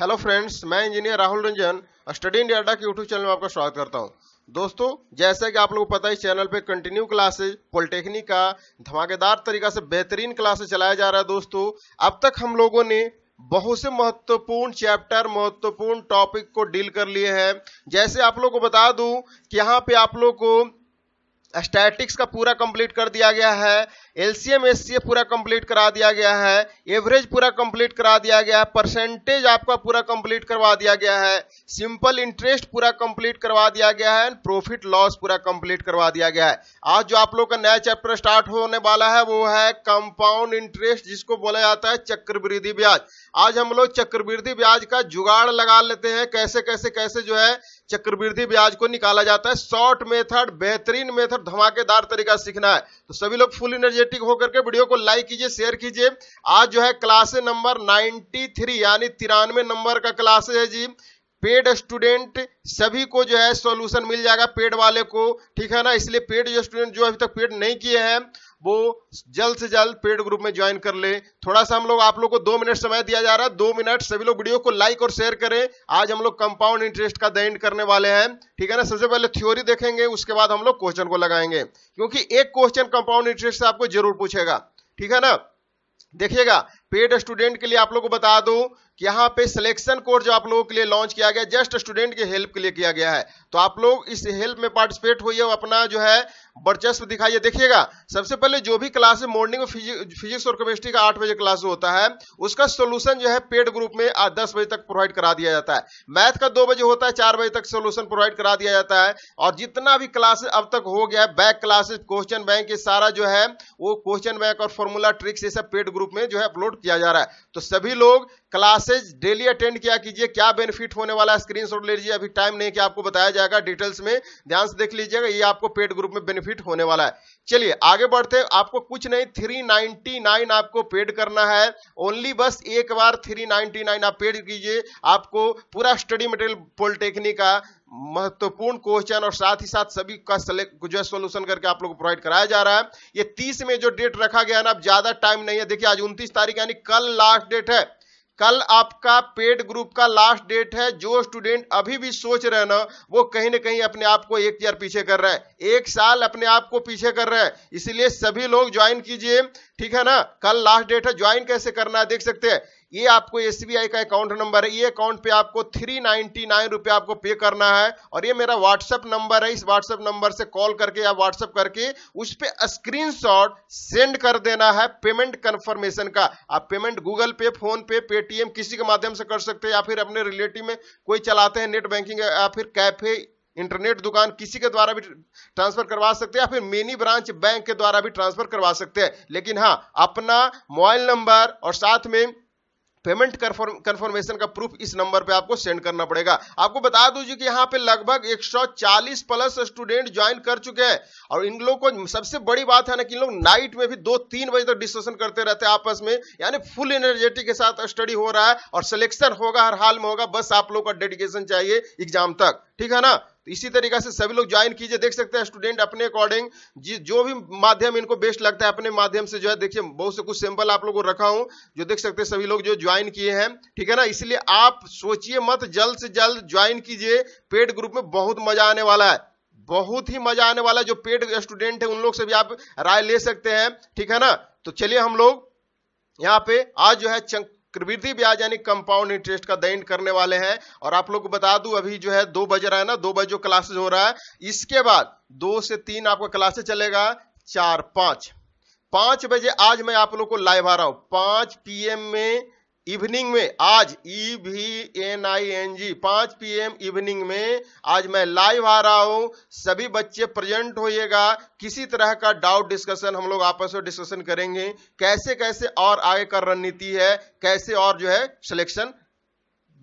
hello friends मैं engineer Rahul Ranjan study India के YouTube channel में आपका स्वागत करता हूं दोस्तों जैसे कि आप लोगों को पता है इस चैनल पे कंटिन्यू क्लासेज पॉलिटेक्निक का धमाकेदार तरीका से बेहतरीन क्लासेज चलाया जा रहा है दोस्तों अब तक हम लोगों ने बहुत से महत्वपूर्ण चैप्टर महत्वपूर्ण टॉपिक को डील कर लिए हैं जैसे आप लोग को बता दूँ कि यहाँ पे आप लोग को स्टैटिक्स का पूरा कंप्लीट कर दिया गया है एलसीएम एससीए पूरा कंप्लीट करा दिया गया है एवरेज पूरा कंप्लीट करा दिया गया है परसेंटेज आपका पूरा कंप्लीट करवा दिया गया है सिंपल इंटरेस्ट पूरा कंप्लीट करवा दिया गया है प्रॉफिट लॉस पूरा कंप्लीट करवा दिया गया है आज जो आप लोग का नया चैप्टर स्टार्ट होने वाला है वो है कंपाउंड इंटरेस्ट जिसको बोला जाता है चक्रवृद्धि ब्याज आज हम लोग चक्रवृद्धि ब्याज का जुगाड़ लगा लेते हैं कैसे कैसे कैसे जो है चक्रवृद्धि ब्याज को निकाला जाता है शॉर्ट मेथड बेहतरीन मेथड धमाकेदार तरीका सीखना है तो सभी लोग फुल एनर्जी एनर्जेटिक होकर के वीडियो को लाइक कीजिए शेयर कीजिए आज जो है क्लास नंबर 93 यानी तिरानवे नंबर का क्लास है जी पेड स्टूडेंट सभी को जो है सॉल्यूशन मिल जाएगा पेड वाले को ठीक है ना इसलिए पेड स्टूडेंट जो अभी तक पेड नहीं किए हैं वो जल्द से जल्द पेड ग्रुप में ज्वाइन कर ले थोड़ा सा हम लोग आप लोग को दो मिनट समय दिया जा रहा है दो मिनट सभी लोग वीडियो को लाइक और शेयर करें आज हम लोग कंपाउंड इंटरेस्ट का दैन करने वाले हैं ठीक है ना सबसे पहले थ्योरी देखेंगे उसके बाद हम लोग क्वेश्चन को लगाएंगे क्योंकि एक क्वेश्चन कंपाउंड इंटरेस्ट से आपको जरूर पूछेगा ठीक है ना देखिएगा पेड स्टूडेंट के लिए आप लोग को बता दू यहाँ पे सिलेक्शन कोर्स जो आप लोगों के लिए लॉन्च किया गया जस्ट स्टूडेंट के हेल्प के लिए किया गया है तो आप लोग इस हेल्प में पार्टिसिपेट हुई है अपना जो है वर्चस्व दिखाइए देखिएगा सबसे पहले जो भी क्लास है मॉर्निंग में फिजिक्स और केमिस्ट्री का आठ बजे क्लास होता है उसका सोल्यूशन जो है पेड ग्रुप में दस बजे तक प्रोवाइड करा दिया जाता है मैथ का दो बजे होता है चार बजे तक सोल्यूशन प्रोवाइड करा दिया जाता है और जितना भी क्लास अब तक हो गया है बैक क्लासेस क्वेश्चन बैंक ये सारा जो है वो क्वेश्चन बैंक और फॉर्मूला ट्रिक्स ये सब पेड ग्रुप में जो है अपलोड किया जा रहा है तो सभी लोग क्लासेज डेली अटेंड किया कीजिए क्या बेनिफिट होने वाला है स्क्रीन शॉट ले लीजिए अभी टाइम नहीं कि आपको बताया जाएगा डिटेल्स में ध्यान से देख लीजिएगा ये आपको पेड ग्रुप में बेनिफिट होने वाला है चलिए आगे बढ़ते हैं आपको कुछ नहीं थ्री नाइन आपको पेड करना है ओनली बस एक बार थ्री नाइनटी नाइन आप पेड कीजिए आपको पूरा स्टडी मटेरियल पॉलिटेक्निक का महत्वपूर्ण क्वेश्चन और साथ ही साथ सभी का सिलेक्ट जो है सोल्यूशन करके आप लोग को प्रोवाइड कराया जा रहा है ये 30 में जो डेट रखा गया है ना अब ज्यादा टाइम नहीं है देखिए आज 29 तारीख यानी कल लास्ट डेट है कल आपका पेड ग्रुप का लास्ट डेट है जो स्टूडेंट अभी भी सोच रहे ना वो कहीं ना कहीं अपने आप को एक ईयर पीछे कर रहा है एक साल अपने आप को पीछे कर रहा है इसलिए सभी लोग ज्वाइन कीजिए ठीक है ना कल लास्ट डेट है ज्वाइन कैसे करना है देख सकते हैं ये आपको एस का अकाउंट नंबर है ये अकाउंट पे आपको थ्री नाइनटी नाइन रुपया आपको पे करना है और ये मेरा व्हाट्सएप नंबर है इस व्हाट्सअप नंबर से कॉल करके या व्हाट्सएप करके उस पर स्क्रीन सेंड कर देना है पेमेंट कन्फर्मेशन का आप payment Google Pay PhonePe Paytm किसी के माध्यम से कर सकते हैं या फिर अपने रिलेटिव में कोई चलाते हैं नेट बैंकिंग या फिर कैफे इंटरनेट दुकान किसी के द्वारा भी ट्रांसफर करवा सकते हैं या फिर मिनी ब्रांच बैंक के द्वारा भी ट्रांसफर करवा सकते हैं लेकिन हाँ अपना मोबाइल नंबर और साथ में पेमेंट कंफर्मेशन का प्रूफ इस नंबर पे आपको सेंड करना पड़ेगा आपको बता दूं कि यहाँ पे लगभग 140 प्लस स्टूडेंट ज्वाइन कर चुके हैं और इन लोगों को सबसे बड़ी बात है ना कि लोग नाइट में भी दो तीन बजे तक डिस्कशन करते रहते हैं आपस में यानी फुल एनर्जेटिक के साथ स्टडी हो रहा है और सिलेक्शन होगा हर हाल में होगा बस आप लोग का डेडिकेशन चाहिए एग्जाम तक ठीक है ना तो इसी तरीके से सभी लोग ज्वाइन कीजिए देख सकते हैं स्टूडेंट अपने अकॉर्डिंग जो भी माध्यम इनको बेस्ट लगता है अपने माध्यम से जो है देखिए बहुत से कुछ सैंपल आप लोगों को रखा हूं जो देख सकते हैं सभी लोग जो ज्वाइन किए हैं ठीक है ना इसलिए आप सोचिए मत जल्द से जल्द ज्वाइन कीजिए पेड ग्रुप में बहुत मजा आने वाला है बहुत ही मजा आने वाला जो पेड स्टूडेंट है उन लोग से भी आप राय ले सकते हैं ठीक है ना तो चलिए हम लोग यहाँ पे आज जो है चक्रवृद्धि ब्याज यानी कंपाउंड इंटरेस्ट का दैन करने वाले हैं और आप लोग को बता दूं अभी जो है दो बज रहा है ना दो बजे जो क्लासेज हो रहा है इसके बाद दो से तीन आपका क्लासेज चलेगा चार पांच पांच बजे आज मैं आप लोग को लाइव आ रहा हूं पांच पीएम में इवनिंग में आज E V N I N G पाँच पी एम इवनिंग में आज मैं लाइव आ रहा हूँ सभी बच्चे प्रेजेंट होइएगा किसी तरह का डाउट डिस्कशन हम लोग आपस में डिस्कशन करेंगे कैसे कैसे और आगे का रणनीति है कैसे और जो है सिलेक्शन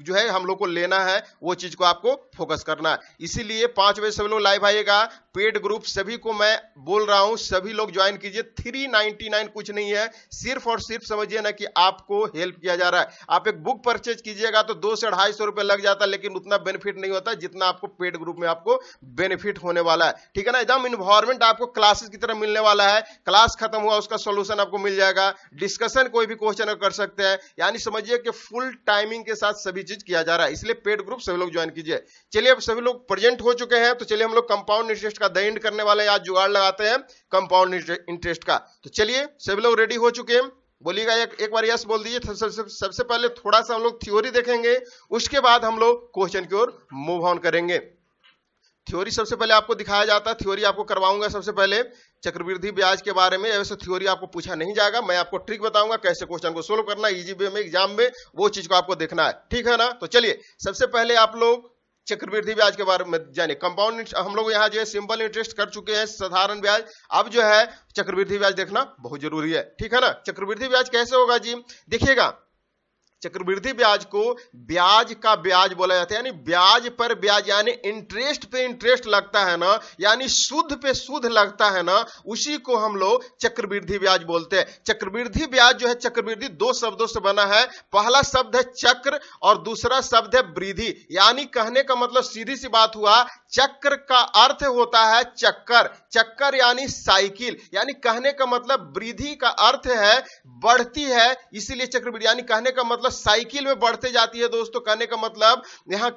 जो है हम लोग को लेना है वो चीज को आपको फोकस करना है इसीलिए पांच बजे सब लोग लाइव आइएगा पेड ग्रुप सभी को मैं बोल रहा हूं सभी लोग ज्वाइन कीजिए 399 कुछ नहीं है सिर्फ और सिर्फ समझिए ना कि आपको हेल्प किया जा रहा है आप एक बुक परचेज कीजिएगा तो दो से ढाई सौ रुपए लग जाता है लेकिन उतना बेनिफिट नहीं होता जितना आपको पेड ग्रुप में आपको बेनिफिट होने वाला है ठीक है ना एकदम इन्वायरमेंट आपको क्लासेस की तरह मिलने वाला है क्लास खत्म हुआ उसका सोल्यूशन आपको मिल जाएगा डिस्कशन कोई भी क्वेश्चन कर सकते हैं यानी समझिए कि फुल टाइमिंग के साथ सभी चीज किया जा रहा है इसलिए पेड ग्रुप सभी लोग ज्वाइन कीजिए चलिए अब सभी लोग प्रेजेंट हो चुके हैं तो चलिए हम लोग कंपाउंड इंटरेस्ट का दंड करने वाले आज जुगाड़ लगाते हैं कंपाउंड इंटरेस्ट का तो चलिए सभी लोग रेडी हो चुके हैं बोलिएगा एक एक बार यस बोल दीजिए सबसे सब, सब पहले थोड़ा सा हम लोग थ्योरी देखेंगे उसके बाद हम लोग क्वेश्चन की ओर मूव ऑन करेंगे थ्योरी सबसे पहले आपको दिखाया जाता है थ्योरी आपको करवाऊंगा सबसे पहले चक्रवृद्धि ब्याज के बारे में ऐसे थ्योरी आपको पूछा नहीं जाएगा मैं आपको ट्रिक बताऊंगा कैसे क्वेश्चन को सोल्व करना इजी वे में एग्जाम में वो चीज को आपको देखना है ठीक है ना तो चलिए सबसे पहले आप लोग चक्रवृद्धि ब्याज के बारे में जाने कंपाउंड हम लोग यहाँ जो है सिंपल इंटरेस्ट कर चुके हैं साधारण ब्याज अब जो है चक्रवृद्धि ब्याज देखना बहुत जरूरी है ठीक है ना चक्रवृद्धि ब्याज कैसे होगा जी देखिएगा चक्रवृद्धि ब्याज को ब्याज का ब्याज बोला जाता है यानी ब्याज पर ब्याज यानी इंटरेस्ट पे इंटरेस्ट लगता है ना यानी शुद्ध पे शुद्ध लगता है ना उसी को हम लोग चक्रवृद्धि ब्याज बोलते हैं चक्रवृद्धि ब्याज जो है चक्रवृद्धि दो शब्दों से बना है पहला शब्द है चक्र और दूसरा शब्द है वृद्धि यानी कहने का मतलब सीधी सी बात हुआ चक्र का अर्थ होता है चक्कर चक्कर यानी साइकिल यानी कहने का मतलब वृद्धि का अर्थ है बढ़ती है इसीलिए चक्रवृद्धि यानी कहने का मतलब साइकिल में बढ़ते जाती है दोस्तों कहने का मतलब यहाँ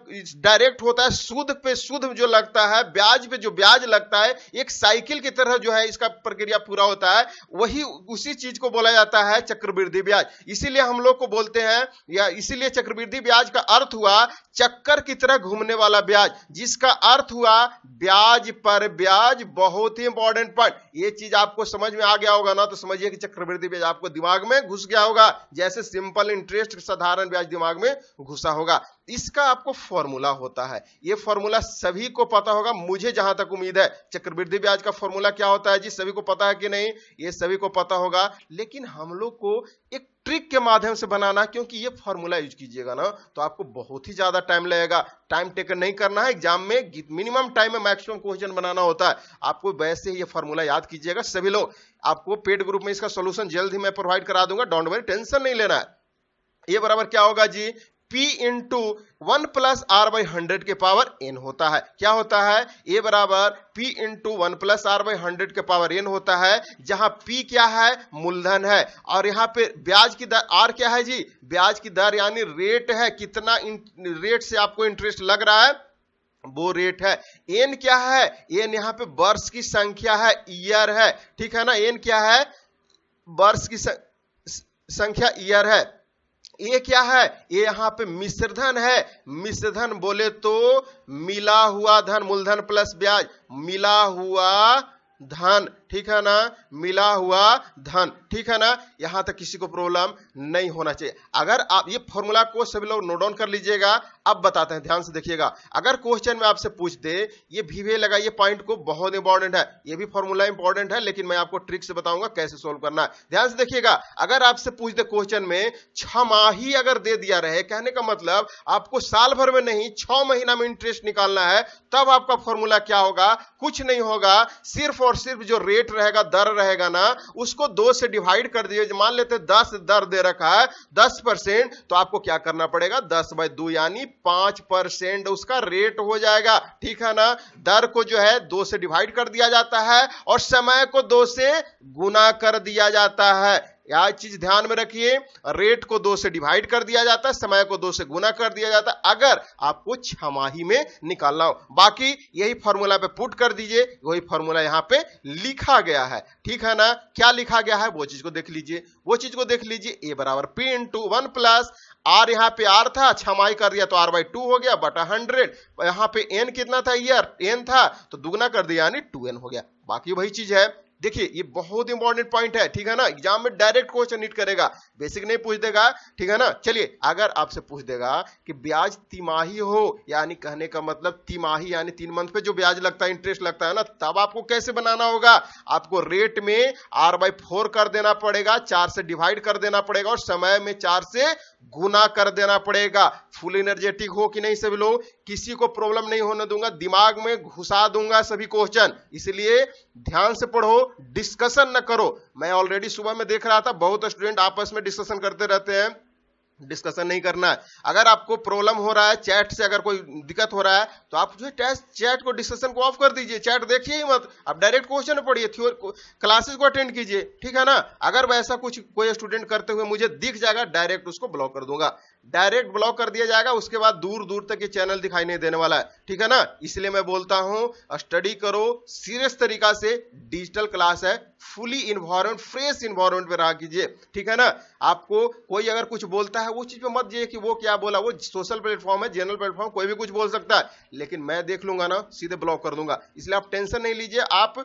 डायरेक्ट होता है सूद पे सूद जो लगता है ब्याज पे जो ब्याज लगता है एक साइकिल की तरह जो है इसका प्रक्रिया पूरा होता है वही उसी चीज को बोला जाता है चक्रवृद्धि ब्याज इसीलिए हम लोग को बोलते हैं या इसीलिए चक्रवृद्धि ब्याज का अर्थ हुआ चक्कर की तरह घूमने वाला ब्याज जिसका अर्थ हुआ ब्याज पर ब्याज बहुत ही इंपॉर्टेंट पॉइंट ये चीज आपको समझ में आ गया होगा ना तो समझिए कि चक्रवृद्धि ब्याज आपको दिमाग में घुस गया होगा जैसे सिंपल इंटरेस्ट साधारण ब्याज दिमाग में घुसा होगा इसका आपको फॉर्मूला होता है ये फॉर्मूला सभी को पता होगा मुझे जहां तक उम्मीद है चक्रवृद्धि ब्याज का फॉर्मूला क्या होता है जी सभी को पता है कि नहीं ये सभी को पता होगा लेकिन हम लोग को एक ट्रिक के माध्यम से बनाना क्योंकि ये फॉर्मूला यूज कीजिएगा ना तो आपको बहुत ही ज्यादा टाइम लगेगा टाइम टेकन नहीं करना है एग्जाम में मिनिमम टाइम में मैक्सिमम क्वेश्चन बनाना होता है आपको वैसे ही ये फॉर्मूला याद कीजिएगा सभी लोग आपको पेड ग्रुप में इसका सोल्यूशन जल्द ही मैं प्रोवाइड करा दूंगा डोंट वरी टेंशन नहीं लेना है ये बराबर क्या होगा जी P into one plus R by hundred के पावर n होता है क्या होता है ए बराबर P into one plus R by hundred के पावर n होता है जहां P क्या है मूलधन है और यहां पे ब्याज की दर R क्या है जी ब्याज की दर यानी रेट है कितना रेट से आपको इंटरेस्ट लग रहा है वो रेट है एन क्या है एन यहाँ पे वर्ष की संख्या है ईयर है ठीक है ना एन क्या है वर्ष की संख्या ईयर है ये क्या है ये यहां पे मिश्रधन है मिश्रधन बोले तो मिला हुआ धन मूलधन प्लस ब्याज मिला हुआ धन ठीक है ना मिला हुआ धन ठीक है ना यहां तक किसी को प्रॉब्लम नहीं होना चाहिए अगर आप ये फॉर्मूला को सभी लोग नोट डाउन कर लीजिएगा अब बताते हैं ध्यान से देखिएगा अगर क्वेश्चन में आपसे पूछ दे ये भीवे ये पॉइंट को बहुत इंपॉर्टेंट है ये भी फॉर्मूला इंपॉर्टेंट है लेकिन मैं आपको ट्रिक से बताऊंगा कैसे सोल्व करना है ध्यान से देखिएगा अगर आपसे पूछ दे क्वेश्चन में छमाही अगर दे दिया रहे कहने का मतलब आपको साल भर में नहीं छ महीना में इंटरेस्ट निकालना है तब आपका फॉर्मूला क्या होगा कुछ नहीं होगा सिर्फ और सिर्फ जो रेट रेट रहेगा दर रहेगा ना उसको दो से डिवाइड कर दीजिए मान लेते दस दर दे रखा है दस परसेंट तो आपको क्या करना पड़ेगा दस बाय दो यानी पांच परसेंट उसका रेट हो जाएगा ठीक है ना दर को जो है दो से डिवाइड कर दिया जाता है और समय को दो से गुना कर दिया जाता है यह चीज ध्यान में रखिए रेट को दो से डिवाइड कर दिया जाता है समय को दो से गुना कर दिया जाता है अगर आपको छमाही में निकालना हो बाकी यही फॉर्मूला पे पुट कर दीजिए वही फॉर्मूला यहाँ पे लिखा गया है ठीक है ना क्या लिखा गया है वो चीज को देख लीजिए वो चीज को देख लीजिए ए बराबर P into one plus R यहाँ पे आर था छमाही कर दिया तो आर बाई टू हो गया बटा हंड्रेड यहाँ पे एन कितना था ईयर एन था तो दुगना कर दिया यानी टू एन हो गया बाकी वही चीज है देखिए ये बहुत इंपॉर्टेंट पॉइंट है ठीक है ना एग्जाम में डायरेक्ट क्वेश्चन नीट करेगा बेसिक नहीं पूछ देगा ठीक है ना चलिए अगर आपसे पूछ देगा कि ब्याज तिमाही हो यानी कहने का मतलब तिमाही यानी तीन मंथ पे जो ब्याज लगता है इंटरेस्ट लगता है ना तब आपको कैसे बनाना होगा आपको रेट में आर बाई फोर कर देना पड़ेगा चार से डिवाइड कर देना पड़ेगा और समय में चार से गुना कर देना पड़ेगा फुल एनर्जेटिक हो कि नहीं सभी लोग किसी को प्रॉब्लम नहीं होने दूंगा दिमाग में घुसा दूंगा सभी क्वेश्चन इसलिए ध्यान से पढ़ो डिस्कशन न करो मैं ऑलरेडी सुबह में देख रहा था बहुत स्टूडेंट आपस में डिस्कशन करते रहते हैं डिस्कशन नहीं करना है अगर आपको प्रॉब्लम हो रहा है चैट से अगर कोई दिक्कत हो रहा है तो आप जो है चैट को डिस्कशन को ऑफ कर दीजिए चैट देखिए ही मत आप डायरेक्ट क्वेश्चन पढ़िए थ्योर क्लासेस को अटेंड कीजिए ठीक है ना अगर वैसा कुछ कोई स्टूडेंट करते हुए मुझे दिख जाएगा डायरेक्ट उसको ब्लॉक कर दूंगा डायरेक्ट ब्लॉक कर दिया जाएगा उसके बाद दूर दूर तक ये चैनल दिखाई नहीं देने वाला है ठीक है ना इसलिए मैं बोलता हूँ स्टडी करो सीरियस तरीका से डिजिटल क्लास है फुली इन्वायरमेंट फ्रेश इन्वायरमेंट में रहा कीजिए ठीक है ना आपको कोई अगर कुछ बोलता है वो चीज पे मत जाइए कि वो क्या बोला वो सोशल प्लेटफॉर्म है जनरल प्लेटफॉर्म कोई भी कुछ बोल सकता है लेकिन मैं देख लूंगा ना सीधे ब्लॉक कर दूंगा इसलिए आप टेंशन नहीं लीजिए आप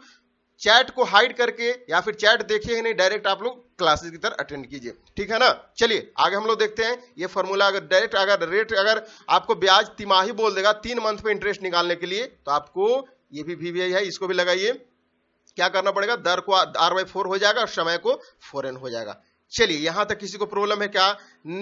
चैट को हाइड करके या फिर चैट देखिए ही नहीं डायरेक्ट आप लोग क्लासेस की तरह अटेंड कीजिए ठीक है ना चलिए आगे हम लोग देखते हैं ये फॉर्मूला अगर डायरेक्ट अगर रेट अगर आपको ब्याज तिमाही बोल देगा तीन मंथ पे इंटरेस्ट निकालने के लिए तो आपको ये भी वीवीआई है इसको भी लगाइए क्या करना पड़ेगा दर को आर बाई फोर हो जाएगा और समय को फोर एन हो जाएगा चलिए यहां तक किसी को प्रॉब्लम है क्या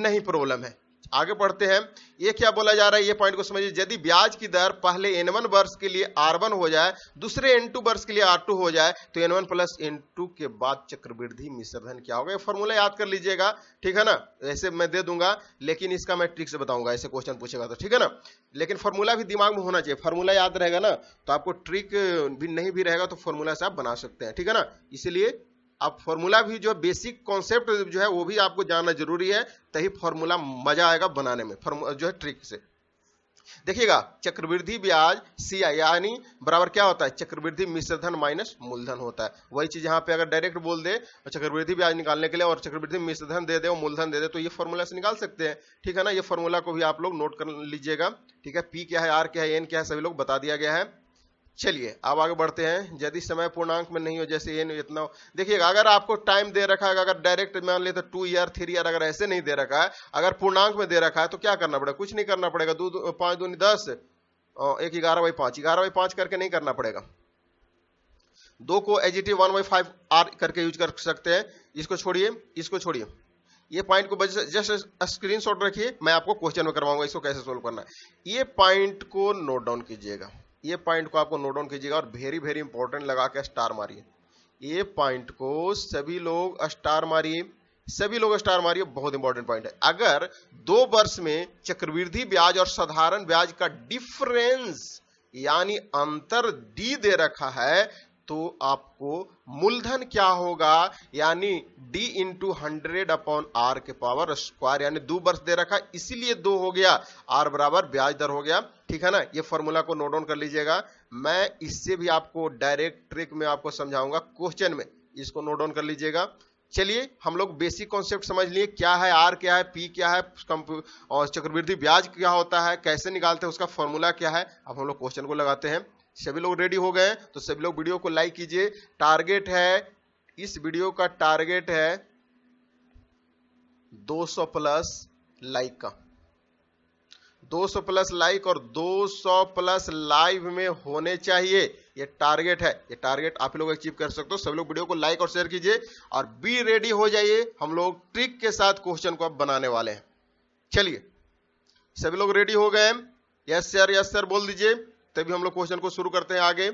नहीं प्रॉब्लम है आगे बढ़ते हैं ये क्या बोला जा रहा है ये पॉइंट को समझिए यदि ब्याज की दर पहले एन वन वर्ष के लिए आर वन हो जाए दूसरे एन टू वर्ष के लिए आर टू हो जाए तो N one plus N two के बाद चक्रवृद्धि मिश्रधन क्या होगा ये फॉर्मूला याद कर लीजिएगा ठीक है ना ऐसे मैं दे दूंगा लेकिन इसका मैं ट्रिक्स बताऊंगा ऐसे क्वेश्चन पूछेगा तो ठीक है ना लेकिन फॉर्मूला भी दिमाग में होना चाहिए फॉर्मूला याद रहेगा ना तो आपको ट्रिक भी नहीं भी रहेगा तो फॉर्मूला से आप बना सकते हैं ठीक है ना इसीलिए अब फॉर्मूला भी जो बेसिक कॉन्सेप्ट जो है वो भी आपको जानना जरूरी है तभी फॉर्मूला मजा आएगा बनाने में जो है ट्रिक से देखिएगा चक्रवृद्धि ब्याज सी यानी बराबर क्या होता है चक्रवृद्धि मिश्रधन माइनस मूलधन होता है वही चीज यहाँ पे अगर डायरेक्ट बोल दे तो चक्रवृद्धि ब्याज निकालने के लिए और चक्रवृद्धि मिश्रधन दे दे और मूलधन दे दे तो ये फॉर्मूला से निकाल सकते हैं ठीक है ना ये फॉर्मूला को भी आप लोग नोट कर लीजिएगा ठीक है पी क्या है आर क्या है एन क्या है सभी लोग बता दिया गया है चलिए अब आगे बढ़ते हैं यदि समय पूर्णांक में नहीं हो जैसे ये इतना देखिएगा अगर आपको टाइम दे रखा है अगर डायरेक्ट मान ले तो टू ईयर थ्री ईयर अगर ऐसे नहीं दे रखा है अगर पूर्णांक में दे रखा है तो क्या करना पड़ेगा कुछ नहीं करना पड़ेगा दो पाँच दो दस एक ग्यारह बाई पाँच ग्यारह बाई पाँच करके नहीं करना पड़ेगा दो को एजिटिव वन बाई फाइव आर करके यूज कर सकते हैं इसको छोड़िए इसको छोड़िए ये पॉइंट को जस्ट स्क्रीनशॉट रखिए मैं आपको क्वेश्चन में करवाऊंगा इसको कैसे सोल्व करना है ये पॉइंट को नोट डाउन कीजिएगा ये पॉइंट को आपको नोट डाउन कीजिएगा और वेरी वेरी इंपॉर्टेंट लगा के स्टार मारिए ये पॉइंट को सभी लोग स्टार मारिए सभी लोग स्टार मारिए बहुत इंपॉर्टेंट पॉइंट है अगर दो वर्ष में चक्रवृद्धि ब्याज और साधारण ब्याज का डिफरेंस यानी अंतर डी दे रखा है तो आपको मूलधन क्या होगा यानी d into hundred upon R के पावर स्क्वायर यानी दो वर्ष दे रखा इसीलिए दो हो गया आर बराबर ब्याज दर हो गया ठीक है ना ये फॉर्मूला को नोट डाउन कर लीजिएगा मैं इससे भी आपको डायरेक्ट ट्रिक में आपको समझाऊंगा क्वेश्चन में इसको नोट डाउन कर लीजिएगा चलिए हम लोग बेसिक कॉन्सेप्ट समझ लिए क्या है आर क्या है पी क्या है और चक्रवृद्धि ब्याज क्या होता है कैसे निकालते हैं उसका फॉर्मूला क्या है अब हम लोग क्वेश्चन को लगाते हैं सभी लोग रेडी हो गए तो सभी लोग वीडियो को लाइक कीजिए टारगेट है इस वीडियो का टारगेट है 200 प्लस लाइक का 200 प्लस लाइक और 200 प्लस लाइव में होने चाहिए ये टारगेट है ये टारगेट आप लोग अचीव कर सकते हो सब लोग वीडियो को लाइक और शेयर कीजिए और बी रेडी हो जाइए हम लोग ट्रिक के साथ क्वेश्चन को अब बनाने वाले हैं चलिए सभी लोग रेडी हो गए यस सर यस सर बोल दीजिए तभी हम लोग क्वेश्चन को शुरू करते हैं आगे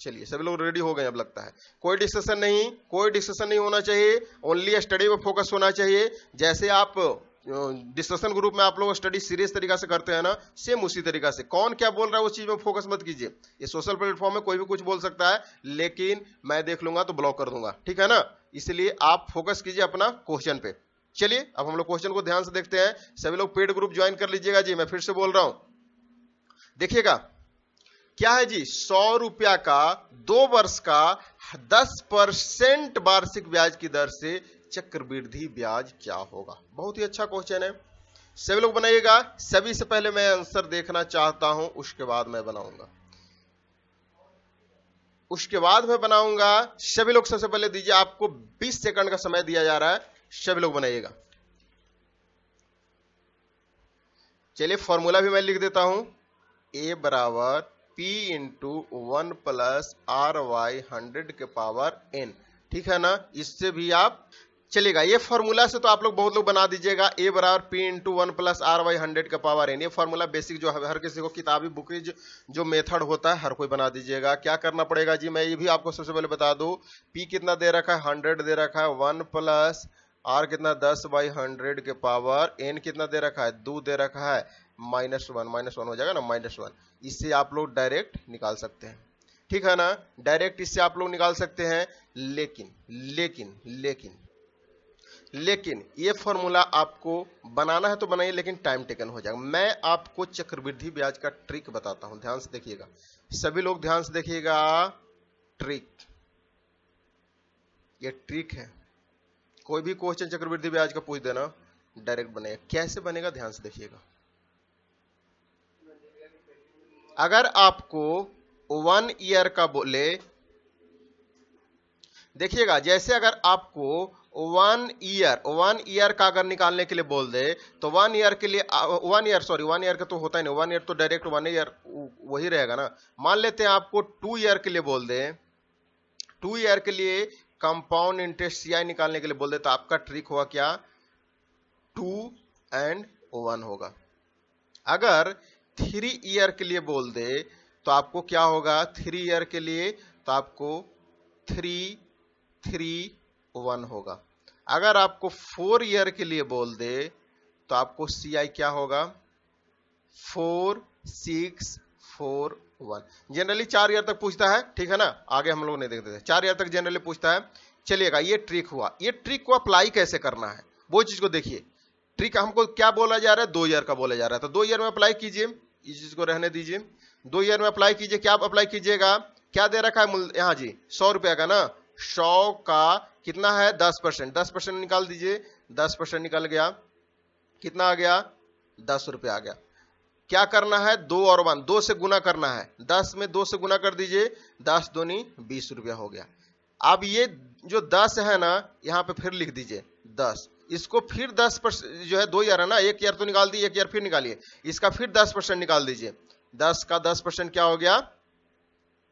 चलिए सभी लोग रेडी हो गए अब लगता है कोई डिस्कशन नहीं कोई डिस्कशन नहीं होना चाहिए ओनली स्टडी में फोकस होना चाहिए जैसे आप डिस्कशन ग्रुप में आप लोग स्टडी सीरियस तरीका से करते हैं ना सेम उसी तरीका से कौन क्या बोल रहा है उस चीज में फोकस मत कीजिए ये सोशल प्लेटफॉर्म में कोई भी कुछ बोल सकता है लेकिन मैं देख लूंगा तो ब्लॉक कर दूंगा ठीक है ना इसलिए आप फोकस कीजिए अपना क्वेश्चन पे चलिए अब हम लोग क्वेश्चन को ध्यान से देखते हैं सभी लोग पेड ग्रुप ज्वाइन कर लीजिएगा जी मैं फिर से बोल रहा हूँ देखिएगा क्या है जी सौ रुपया का दो वर्ष का दस परसेंट वार्षिक ब्याज की दर से चक्रवृद्धि ब्याज क्या होगा बहुत ही अच्छा क्वेश्चन है सभी लोग बनाइएगा सभी से पहले मैं आंसर देखना चाहता हूं उसके बाद मैं बनाऊंगा उसके बाद मैं बनाऊंगा सभी लोग सबसे पहले दीजिए आपको 20 सेकंड का समय दिया जा रहा है सभी लोग बनाइएगा चलिए फॉर्मूला भी मैं लिख देता हूं ए बराबर P into one plus R by hundred के पावर एन ठीक है ना इससे भी आप चलेगा ये फॉर्मूला से तो आप लोग बहुत लोग बना दीजिएगा ए बराबर P into one plus R by hundred के पावर एन ये फॉर्मूला बेसिक जो है हर किसी को किताबी बुकेज जो मेथड होता है हर कोई बना दीजिएगा क्या करना पड़ेगा जी मैं ये भी आपको सबसे पहले बता दू पी कितना दे रखा है हंड्रेड दे रखा है वन प्लस आर कितना दस बाई हंड्रेड के पावर एन कितना दे रखा है दो दे रखा है माइनस वन माइनस वन हो जाएगा ना माइनस वन इससे आप लोग डायरेक्ट निकाल सकते हैं ठीक है ना डायरेक्ट इससे आप लोग निकाल सकते हैं लेकिन लेकिन लेकिन लेकिन ये फॉर्मूला आपको बनाना है तो बनाइए लेकिन टाइम टेकन हो जाएगा मैं आपको चक्रवृद्धि ब्याज का ट्रिक बताता हूं ध्यान से देखिएगा सभी लोग ध्यान से देखिएगा ट्रिक ये ट्रिक है कोई भी क्वेश्चन चक्रवृद्धि ब्याज का पूछ देना डायरेक्ट बनेगा कैसे बनेगा ध्यान से देखिएगा अगर आपको वन ईयर का बोले देखिएगा जैसे अगर आपको वन ईयर वन ईयर का अगर निकालने के लिए बोल दे तो वन ईयर के लिए one year sorry one year का तो होता ही नहीं वन ईयर तो डायरेक्ट वन ईयर वही रहेगा ना मान लेते हैं आपको टू ईयर के लिए बोल दे टू ईयर के लिए कंपाउंड इंटरेस्ट आई निकालने के लिए बोल दे तो आपका ट्रिक हुआ क्या टू एंड वन होगा अगर थ्री ईयर के लिए बोल दे तो आपको क्या होगा थ्री ईयर के लिए तो आपको थ्री थ्री वन होगा अगर आपको फोर ईयर के लिए बोल दे तो आपको सी आई क्या होगा four six four one generally चार ईयर तक पूछता है ठीक है ना आगे हम लोग नहीं देखते थे चार ईयर तक जनरली पूछता है चलिएगा ये ट्रिक हुआ ये ट्रिक को अप्लाई कैसे करना है वो चीज को देखिए ट्रिक हमको क्या बोला जा रहा है दो ईयर का बोला जा रहा है तो दो ईयर में अप्लाई कीजिए इस चीज को रहने दीजिए दो ईयर में अप्लाई कीजिए क्या आप अप्लाई कीजिएगा क्या दे रखा है मूल्य यहाँ जी सौ रुपए का ना सौ का कितना है दस परसेंट दस परसेंट निकाल दीजिए दस परसेंट निकल गया कितना आ गया दस रुपया आ गया क्या करना है दो और वन दो से गुना करना है दस में दो से गुना कर दीजिए दस दोनी बीस रुपया हो गया अब ये जो दस है ना यहाँ पे फिर लिख दीजिए दस इसको फिर दस परसेंट जो है दो ईयर है ना एक ईयर तो निकाल दी एक ईयर फिर निकालिए इसका फिर दस परसेंट निकाल दीजिए दस का दस परसेंट क्या हो गया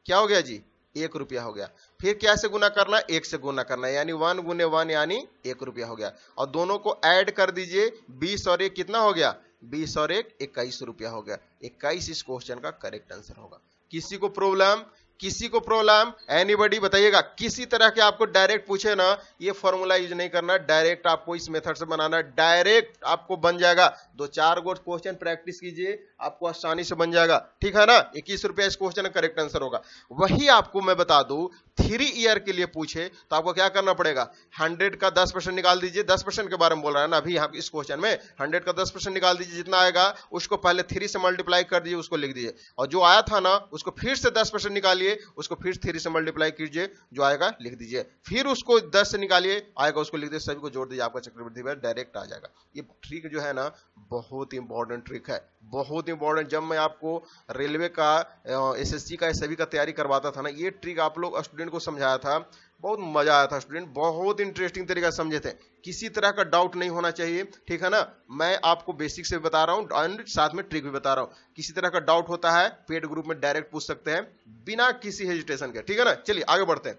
क्या हो गया जी एक रुपया हो गया फिर क्या से गुना करना एक से गुना करना यानी वन गुने वन यानी एक रुपया हो गया और दोनों को ऐड कर दीजिए बीस और एक कितना हो गया बीस और एक इक्कीस रुपया हो गया इक्कीस इस क्वेश्चन का करेक्ट आंसर होगा किसी को प्रॉब्लम किसी को प्रॉब्लम एनीबडी बताइएगा किसी तरह के आपको डायरेक्ट पूछे ना ये फॉर्मूला यूज नहीं करना डायरेक्ट आपको इस मेथड से बनाना डायरेक्ट आपको बन जाएगा दो चार गो क्वेश्चन प्रैक्टिस कीजिए आपको आसानी से बन जाएगा ठीक है ना इक्कीस रुपया इस क्वेश्चन का करेक्ट आंसर होगा वही आपको मैं बता दू थ्री ईयर के लिए पूछे तो आपको क्या करना पड़ेगा हंड्रेड का दस परसेंट निकाल दीजिए दस परसेंट के बारे में बोल रहा है ना अभी यहाँ इस क्वेश्चन में हंड्रेड का दस परसेंट निकाल दीजिए जितना आएगा उसको पहले थ्री से मल्टीप्लाई कर दीजिए उसको लिख दीजिए और जो आया था ना उसको फिर से दस परसेंट निकालिए उसको फिर थ्री से मल्टीप्लाई कीजिए जो आएगा लिख दीजिए फिर उसको दस से निकालिए आएगा उसको लिख दीजिए सभी को जोड़ दीजिए आपका चक्रवृद्धि में डायरेक्ट आ जाएगा ये ट्रिक जो है ना बहुत इंपॉर्टेंट ट्रिक है बहुत इंपॉर्टेंट जब मैं आपको रेलवे का एसएससी का सभी का तैयारी करवाता था ना ये ट्रिक आप लोग स्टूडेंट को समझाया था बहुत मजा आया था स्टूडेंट बहुत इंटरेस्टिंग तरीका समझे थे किसी तरह का डाउट नहीं होना चाहिए ठीक है ना मैं आपको बेसिक से बता रहा हूँ एंड साथ में ट्रिक भी बता रहा हूँ किसी तरह का डाउट होता है पेड ग्रुप में डायरेक्ट पूछ सकते हैं बिना किसी हेजिटेशन के ठीक है ना चलिए आगे बढ़ते हैं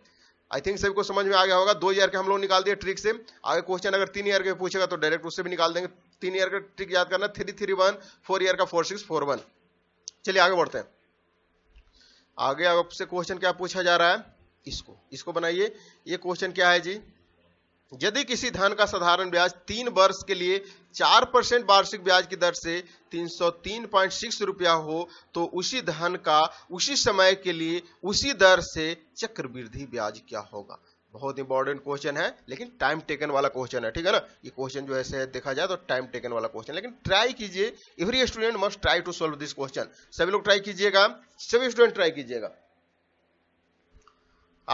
आई थिंक सभी को समझ में आ गया होगा दो ईयर के हम लोग निकाल दिए ट्रिक से आगे क्वेश्चन अगर तीन ईयर के पूछेगा तो डायरेक्ट उससे भी निकाल देंगे तीन ईयर का ट्रिक याद करना three three one four year का फोर सिक्स फोर वन चलिए आगे बढ़ते हैं आगे आपसे क्वेश्चन क्या पूछा जा रहा है इसको इसको बनाइए ये क्वेश्चन क्या है जी यदि किसी धन का साधारण ब्याज तीन वर्ष के लिए चार परसेंट वार्षिक ब्याज की दर से तीन सौ तीन पॉइंट सिक्स रुपया हो तो उसी धन का उसी समय के लिए उसी दर से चक्रवृद्धि ब्याज क्या होगा बहुत इंपॉर्टेंट क्वेश्चन है लेकिन टाइम टेकन वाला क्वेश्चन है ठीक है ना ये क्वेश्चन जो ऐसे देखा जाए तो टाइम टेकन वाला क्वेश्चन लेकिन ट्राई कीजिए every student must try to solve this question सभी लोग ट्राई कीजिएगा सभी स्टूडेंट ट्राई कीजिएगा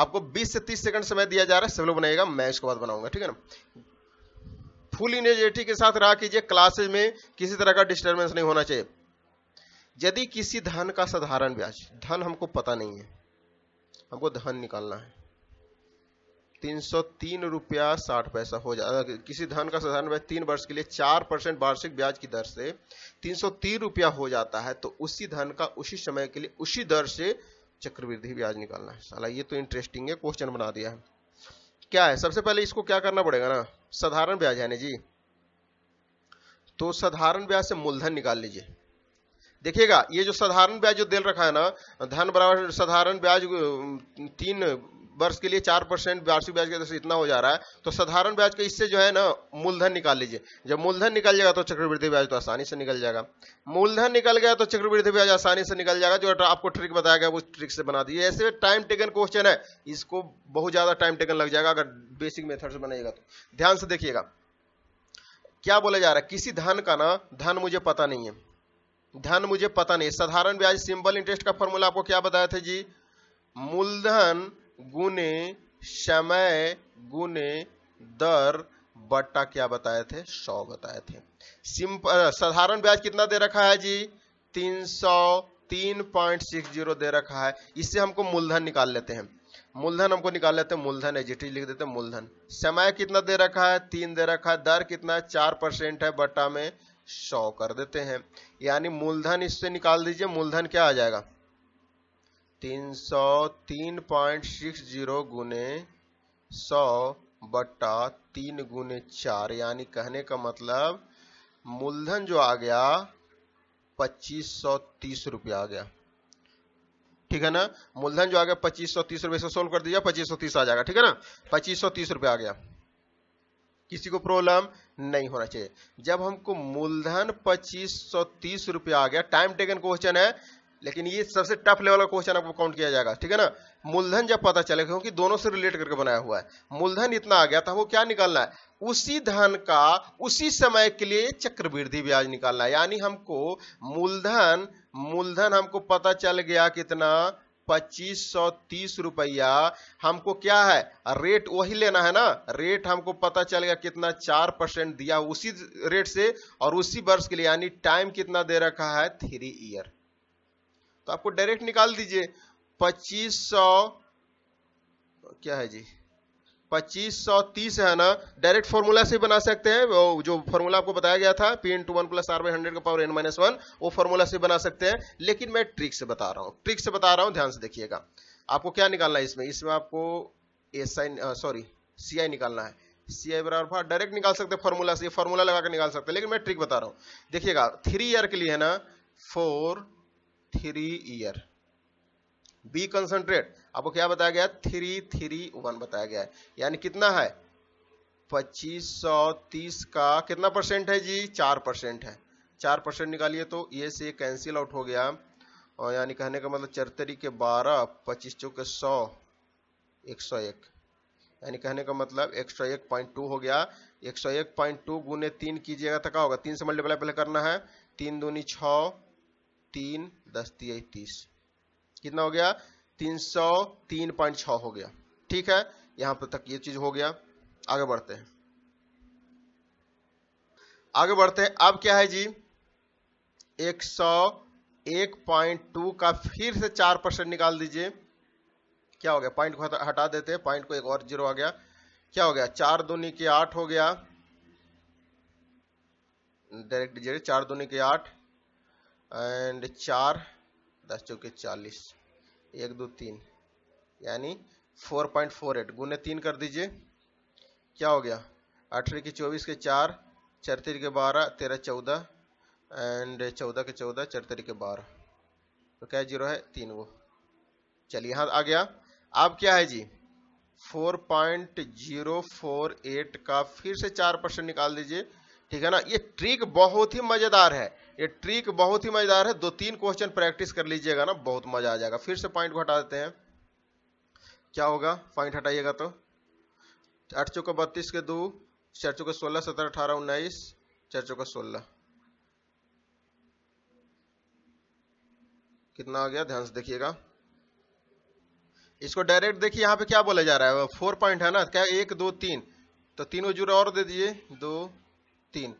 आपको 20 से 30 सेकंड समय दिया जा रहा है सब लोग बनाएगा मैं इसके बाद बनाऊंगा ठीक है ना फुल इनर्जेटी के साथ रहा कीजिए क्लासेज में किसी तरह का डिस्टर्बेंस नहीं होना चाहिए यदि किसी धन का साधारण ब्याज धन हमको पता नहीं है हमको धन निकालना है तीन सौ तीन रुपया साठ पैसा हो जाता किसी धन का साधारण ब्याज तीन वर्ष के लिए चार परसेंट वार्षिक ब्याज की दर से तीन सौ तीन रुपया हो जाता है तो उसी धन का उसी समय के लिए उसी दर से चक्रवृद्धि ब्याज निकालना है साला ये तो इंटरेस्टिंग है क्वेश्चन बना दिया है क्या है सबसे पहले इसको क्या करना पड़ेगा ना साधारण ब्याज है ना जी तो साधारण ब्याज से मूलधन निकाल लीजिए देखिएगा ये जो साधारण ब्याज जो दे रखा है ना धन बराबर साधारण ब्याज तीन वर्ष के लिए चार परसेंट वार्षिक ब्याज के दर से इतना हो जा रहा है तो साधारण ब्याज के इससे जो है ना मूलधन निकाल लीजिए जब मूलधन निकल जाएगा तो चक्रवृद्धि ब्याज तो आसानी से निकल जाएगा मूलधन निकल गया तो चक्रवृद्धि ब्याज आसानी से निकल जाएगा जो आपको ट्रिक बताया गया वो ट्रिक से बना दीजिए ऐसे टाइम टेकन क्वेश्चन है इसको बहुत ज्यादा टाइम टेकन लग जाएगा अगर बेसिक मेथड से बनाइएगा तो ध्यान से देखिएगा क्या बोला जा रहा है किसी धन का ना धन मुझे पता नहीं है धन मुझे पता नहीं साधारण ब्याज सिंपल इंटरेस्ट का फॉर्मूला आपको क्या बताया था जी मूलधन गुने समय गुने दर बट्टा क्या बताए थे सौ बताए थे सिंपल साधारण ब्याज कितना दे रखा है जी तीन सौ तीन पॉइंट सिक्स जीरो दे रखा है इससे हमको मूलधन निकाल लेते हैं मूलधन हमको निकाल लेते हैं मूलधन एजिटी लिख देते हैं मूलधन समय कितना दे रखा है तीन दे रखा है दर कितना है चार परसेंट है बट्टा में सौ कर देते हैं यानी मूलधन इससे निकाल दीजिए मूलधन क्या आ जाएगा 303.60 गुने 100 बट्टा तीन गुने चार यानी कहने का मतलब मूलधन जो आ गया 2530 रुपया आ गया ठीक है ना मूलधन जो आ गया 2530 रुपए से सोल्व कर दीजिए 2530 आ जाएगा ठीक है ना 2530 सौ आ गया किसी को प्रॉब्लम नहीं होना चाहिए जब हमको मूलधन 2530 रुपया आ गया टाइम टेकन क्वेश्चन है लेकिन ये सबसे टफ लेवल का क्वेश्चन आपको काउंट किया जाएगा ठीक है ना मूलधन जब पता चले क्योंकि दोनों से रिलेट करके बनाया हुआ है मूलधन इतना आ गया था वो क्या निकालना है उसी धन का उसी समय के लिए चक्रवृद्धि ब्याज निकालना है यानी हमको मूलधन मूलधन हमको पता चल गया कितना पच्चीस सौ तीस रुपया हमको क्या है रेट वही लेना है ना रेट हमको पता चल गया कितना चार परसेंट दिया उसी रेट से और उसी वर्ष के लिए यानी टाइम कितना दे रखा है थ्री ईयर तो आपको डायरेक्ट निकाल दीजिए पच्चीस सौ क्या है जी पच्चीस सौ तीस है ना डायरेक्ट फॉर्मूला से बना सकते हैं वो जो फॉर्मूला आपको बताया गया था P into one plus R by hundred का पावर एन माइनस वन वो फॉर्मूला से बना सकते हैं लेकिन मैं ट्रिक से बता रहा हूँ ट्रिक से बता रहा हूँ ध्यान से देखिएगा आपको क्या निकालना है इसमें इसमें आपको एस आई सॉरी सी आई निकालना है सी आई बराबर डायरेक्ट निकाल सकते हैं फॉर्मूला से फॉर्मूला लगा कर निकाल सकते हैं लेकिन मैं ट्रिक बता रहा हूँ देखिएगा थ्री ईयर के लिए है ना four three year be concentrate आपको क्या बताया गया थ्री थ्री वन बताया गया है यानी कितना है पच्चीस सौ तीस का कितना परसेंट है जी चार परसेंट है चार परसेंट निकालिए तो ये से कैंसिल आउट हो गया और यानी कहने का मतलब चरतरी के बारह पच्चीस चौके सौ एक सौ एक यानी कहने का मतलब एक सौ एक पॉइंट टू हो गया एक सौ एक पॉइंट टू गुने तीन कीजिएगा तो क्या होगा तीन से मल्टीप्लाई पहले करना है तीन दूनी छः तीन दस तीय तीस कितना हो गया तीन सौ तीन पॉइंट छ हो गया ठीक है यहां पर तक ये चीज हो गया आगे बढ़ते हैं आगे बढ़ते हैं अब क्या है जी एक सौ एक पॉइंट टू का फिर से चार परसेंट निकाल दीजिए क्या हो गया पॉइंट को हटा देते हैं पॉइंट को एक और जीरो आ गया क्या हो गया चार दूनी के आठ हो गया डायरेक्ट डिजिट चार दूनी के आठ एंड चार दस चौके चालीस एक दो तीन यानी फोर पॉइंट फोर एट गुने तीन कर दीजिए क्या हो गया अठारह के चौबीस के चार चरतर के बारह तेरह चौदह एंड चौदह के चौदह चरतर के बारह तो क्या जीरो है तीन वो चलिए यहाँ आ गया अब क्या है जी four four point zero eight का फिर से चार परसेंट निकाल दीजिए ठीक है ना ये ट्रिक बहुत ही मजेदार है ये ट्रिक बहुत ही मजेदार है दो तीन क्वेश्चन प्रैक्टिस कर लीजिएगा ना बहुत मजा आ जाएगा फिर से पॉइंट घटा देते हैं क्या होगा पॉइंट हटाइएगा तो आठ चौके बत्तीस के दो चार चौके सोलह सत्रह अठारह उन्नीस चार चौके सोलह कितना आ गया ध्यान से देखिएगा इसको डायरेक्ट देखिए यहाँ पे क्या बोला जा रहा है फोर पॉइंट है ना क्या एक दो तीन तो तीनों जुड़े और दे दिए दो तीन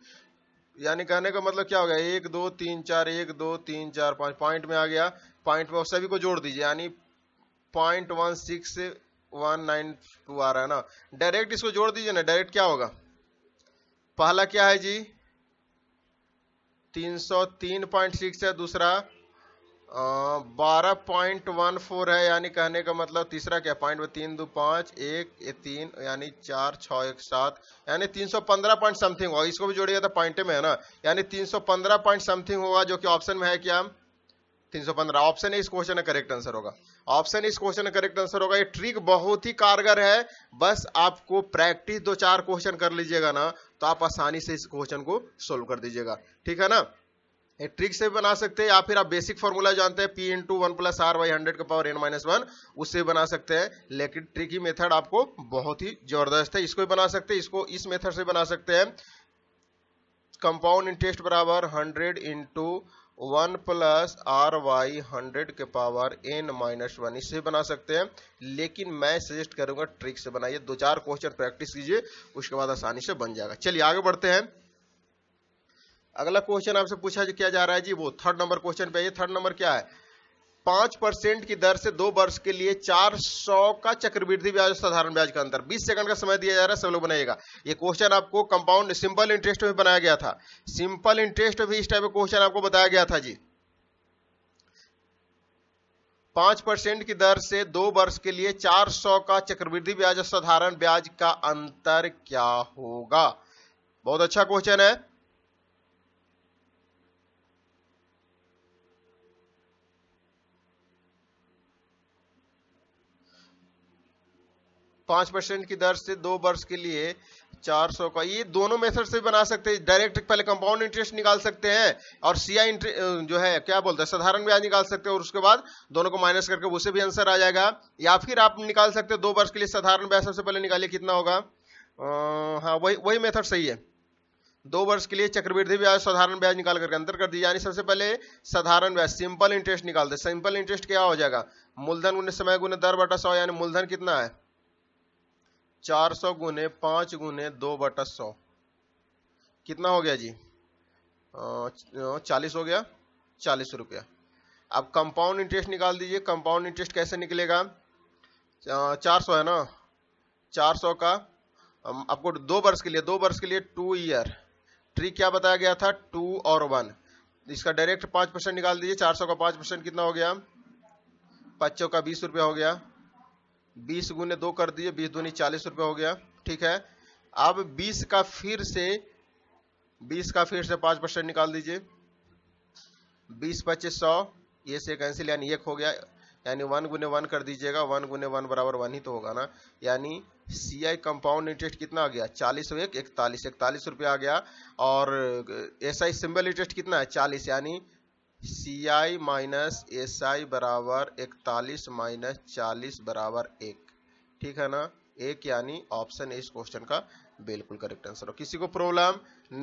यानी कहने का मतलब क्या हो गया एक दो तीन चार एक दो तीन चार पाँच पॉइंट में आ गया पॉइंट में सभी को जोड़ दीजिए यानी point one six one nine two आ रहा है ना डायरेक्ट इसको जोड़ दीजिए ना डायरेक्ट क्या होगा पहला क्या है जी तीन सौ तीन पॉइंट सिक्स है दूसरा बारह पॉइंट वन फोर है यानी कहने का मतलब तीसरा क्या पॉइंट तीन दो पाँच एक तीन यानी चार छः एक सात यानी तीन सौ पंद्रह पॉइंट समथिंग होगा इसको भी जोड़िएगा तो पॉइंट में है ना यानी तीन सौ पंद्रह पॉइंट समथिंग होगा जो कि ऑप्शन में है क्या तीन सौ पंद्रह ऑप्शन इस क्वेश्चन का करेक्ट आंसर होगा ऑप्शन इस क्वेश्चन का करेक्ट आंसर होगा ये ट्रिक बहुत ही कारगर है बस आपको प्रैक्टिस दो चार क्वेश्चन कर लीजिएगा ना तो आप आसानी से इस क्वेश्चन को सोल्व कर दीजिएगा ठीक है ना ट्रिक से भी बना सकते हैं या फिर आप बेसिक फॉर्मूला जानते हैं P into one plus R by hundred का पावर एन माइनस वन उससे भी बना सकते हैं लेकिन ट्रिकी मेथड आपको बहुत ही जबरदस्त है इसको भी बना सकते हैं इसको इस मेथड से बना सकते हैं कंपाउंड इंटरेस्ट बराबर hundred into one plus R by hundred के पावर एन माइनस वन इससे बना सकते हैं लेकिन मैं सजेस्ट करूंगा ट्रिक से बनाइए दो चार क्वेश्चन प्रैक्टिस कीजिए उसके बाद आसानी से बन जाएगा चलिए आगे बढ़ते हैं अगला क्वेश्चन आपसे पूछा जो क्या जा रहा है जी वो थर्ड नंबर क्वेश्चन पे थर्ड नंबर क्या है पांच परसेंट की दर से दो वर्ष के लिए चार सौ का चक्रवृद्धि ब्याज और साधारण ब्याज का अंतर बीस सेकंड का समय दिया जा रहा है सब लोग बनाएगा ये क्वेश्चन आपको कंपाउंड सिंपल इंटरेस्ट में बनाया गया था सिंपल इंटरेस्ट भी इस टाइप का क्वेश्चन आपको बताया गया था जी पांच परसेंट की दर से दो वर्ष के लिए चार सौ का चक्रवृद्धि ब्याज और साधारण ब्याज का अंतर क्या होगा बहुत अच्छा क्वेश्चन है पांच परसेंट की दर से दो वर्ष के लिए चार सौ का ये दोनों मेथड से बना सकते हैं डायरेक्ट पहले कंपाउंड इंटरेस्ट निकाल सकते हैं और सीआई जो है क्या बोलते हैं साधारण ब्याज निकाल सकते हैं और उसके बाद दोनों को माइनस करके उसे भी आंसर आ जाएगा या फिर आप निकाल सकते हैं दो वर्ष के लिए साधारण ब्याज सबसे पहले निकालिए कितना होगा आ, हाँ वही वही मेथड सही है दो वर्ष के लिए चक्रवृद्धि ब्याज साधारण ब्याज निकाल करके अंतर कर दिया यानी सबसे पहले साधारण ब्याज सिंपल इंटरेस्ट निकाल दे सिंपल इंटरेस्ट क्या हो जाएगा मूलधन गुने समय गुने दर बटा सौ यानी मूलधन कितना है चार सौ गुने पांच गुने दो बटा सौ कितना हो गया जी चालीस हो गया चालीस रुपया अब कंपाउंड इंटरेस्ट निकाल दीजिए कंपाउंड इंटरेस्ट कैसे निकलेगा चार सौ है ना चार सौ का आपको दो वर्ष के लिए दो वर्ष के लिए टू ईयर ट्री क्या बताया गया था टू और वन इसका डायरेक्ट पाँच परसेंट निकाल दीजिए चार सौ का पाँच परसेंट कितना हो गया पच्चों का बीस रुपया हो गया बीस गुने दो कर दिए बीस दूनी चालीस रुपये हो गया ठीक है अब बीस का फिर से बीस का फिर से पाँच परसेंट निकाल दीजिए बीस पच्चीस सौ ये से कैंसिल यानी एक हो गया यानी वन गुने वन कर दीजिएगा वन गुने वन बराबर वन ही तो होगा ना यानी सी आई कंपाउंड इंटरेस्ट कितना आ गया चालीस एक इकतालीस इकतालीस रुपया आ गया और एस आई सिंबल इंटरेस्ट कितना है चालीस यानी सी आई माइनस एस आई बराबर इकतालीस माइनस चालीस बराबर एक ठीक है ना एक यानी ऑप्शन इस क्वेश्चन का बिल्कुल करेक्ट आंसर हो किसी को प्रॉब्लम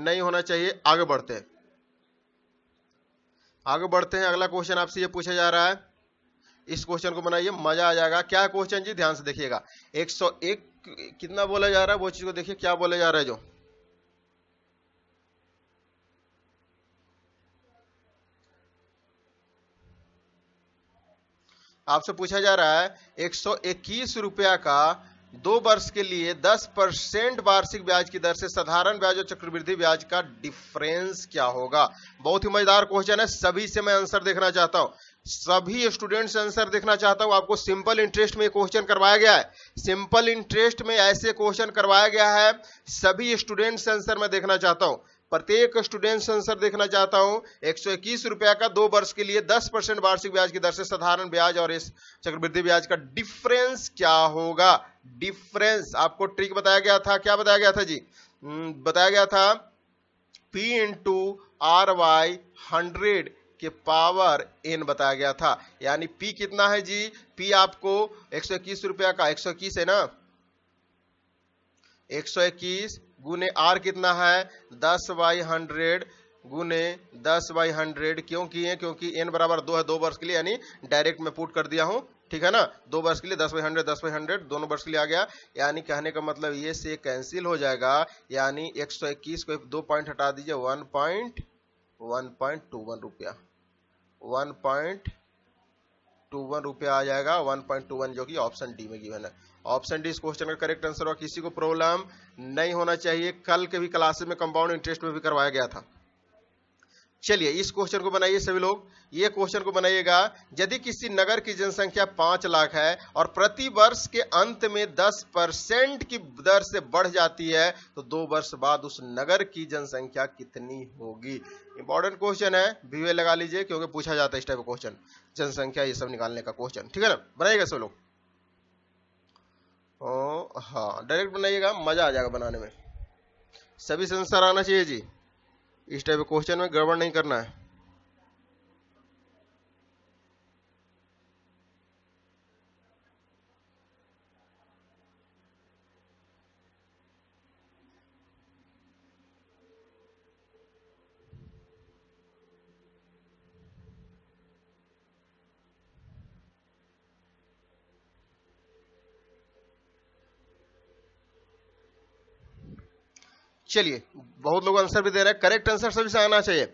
नहीं होना चाहिए आगे बढ़ते हैं आगे बढ़ते हैं अगला क्वेश्चन आपसे ये पूछा जा रहा है इस क्वेश्चन को बनाइए मजा आ जाएगा क्या क्वेश्चन जी ध्यान से देखिएगा 101 कितना बोला जा रहा है वो चीज को देखिए क्या बोला जा रहा है जो आपसे पूछा जा रहा है एक सौ इक्कीस रुपया का दो वर्ष के लिए 10 परसेंट वार्षिक ब्याज की दर से साधारण ब्याज और चक्रवृद्धि ब्याज का डिफरेंस क्या होगा बहुत ही मजेदार क्वेश्चन है सभी से मैं आंसर देखना चाहता हूं सभी स्टूडेंट्स आंसर देखना चाहता हूं आपको सिंपल इंटरेस्ट में क्वेश्चन करवाया गया है सिंपल इंटरेस्ट में ऐसे क्वेश्चन करवाया गया है सभी स्टूडेंट्स आंसर में देखना चाहता हूं प्रत्येक स्टूडेंट आंसर देखना चाहता हूं एक सौ इक्कीस रुपया का दो वर्ष के लिए दस परसेंट वार्षिक ब्याज की दर से साधारण ब्याज और इस चक्रवृद्धि ब्याज का डिफरेंस क्या होगा डिफरेंस आपको ट्रिक बताया गया था क्या बताया गया था जी हम्म, बताया गया था P into R by hundred के पावर एन बताया गया था यानी पी कितना है जी पी आपको एक सौ इक्कीस रुपया का एक सौ इक्कीस है ना एक सौ इक्कीस गुने आर कितना है दस बाई हंड्रेड गुने दस बाई हंड्रेड क्यों किए क्योंकि एन बराबर दो है दो वर्ष के लिए यानी डायरेक्ट में पुट कर दिया हूं ठीक है ना दो वर्ष के लिए दस बाई हंड्रेड दस बाई हंड्रेड दोनों वर्ष के लिए आ गया यानी कहने का मतलब ये से कैंसिल हो जाएगा यानी एक सौ इक्कीस को दो पॉइंट हटा दीजिए one point one point two one रुपया वन पॉइंट टू वन रुपया आ जाएगा वन पॉइंट टू वन जो कि ऑप्शन डी में गिवन है ऑप्शन डी इस क्वेश्चन का करेक्ट आंसर और किसी को प्रॉब्लम नहीं होना चाहिए कल के भी क्लासेस में कंपाउंड इंटरेस्ट में भी करवाया गया था चलिए इस क्वेश्चन को बनाइए सभी लोग ये क्वेश्चन को बनाइएगा यदि किसी नगर की जनसंख्या पांच लाख है और प्रति वर्ष के अंत में दस परसेंट की दर से बढ़ जाती है तो दो वर्ष बाद उस नगर की जनसंख्या कितनी होगी इंपॉर्टेंट क्वेश्चन है वीवे लगा लीजिए क्योंकि पूछा जाता है इस टाइप का क्वेश्चन जनसंख्या ये सब निकालने का क्वेश्चन ठीक है ना बनाइएगा सब लोग हाँ डायरेक्ट बनाइएगा मजा आ जाएगा बनाने में सभी सेंसर आना चाहिए जी इस टाइप के क्वेश्चन में गड़बड़ नहीं करना है चलिए बहुत लोग आंसर भी दे रहे हैं करेक्ट आंसर सभी से आना चाहिए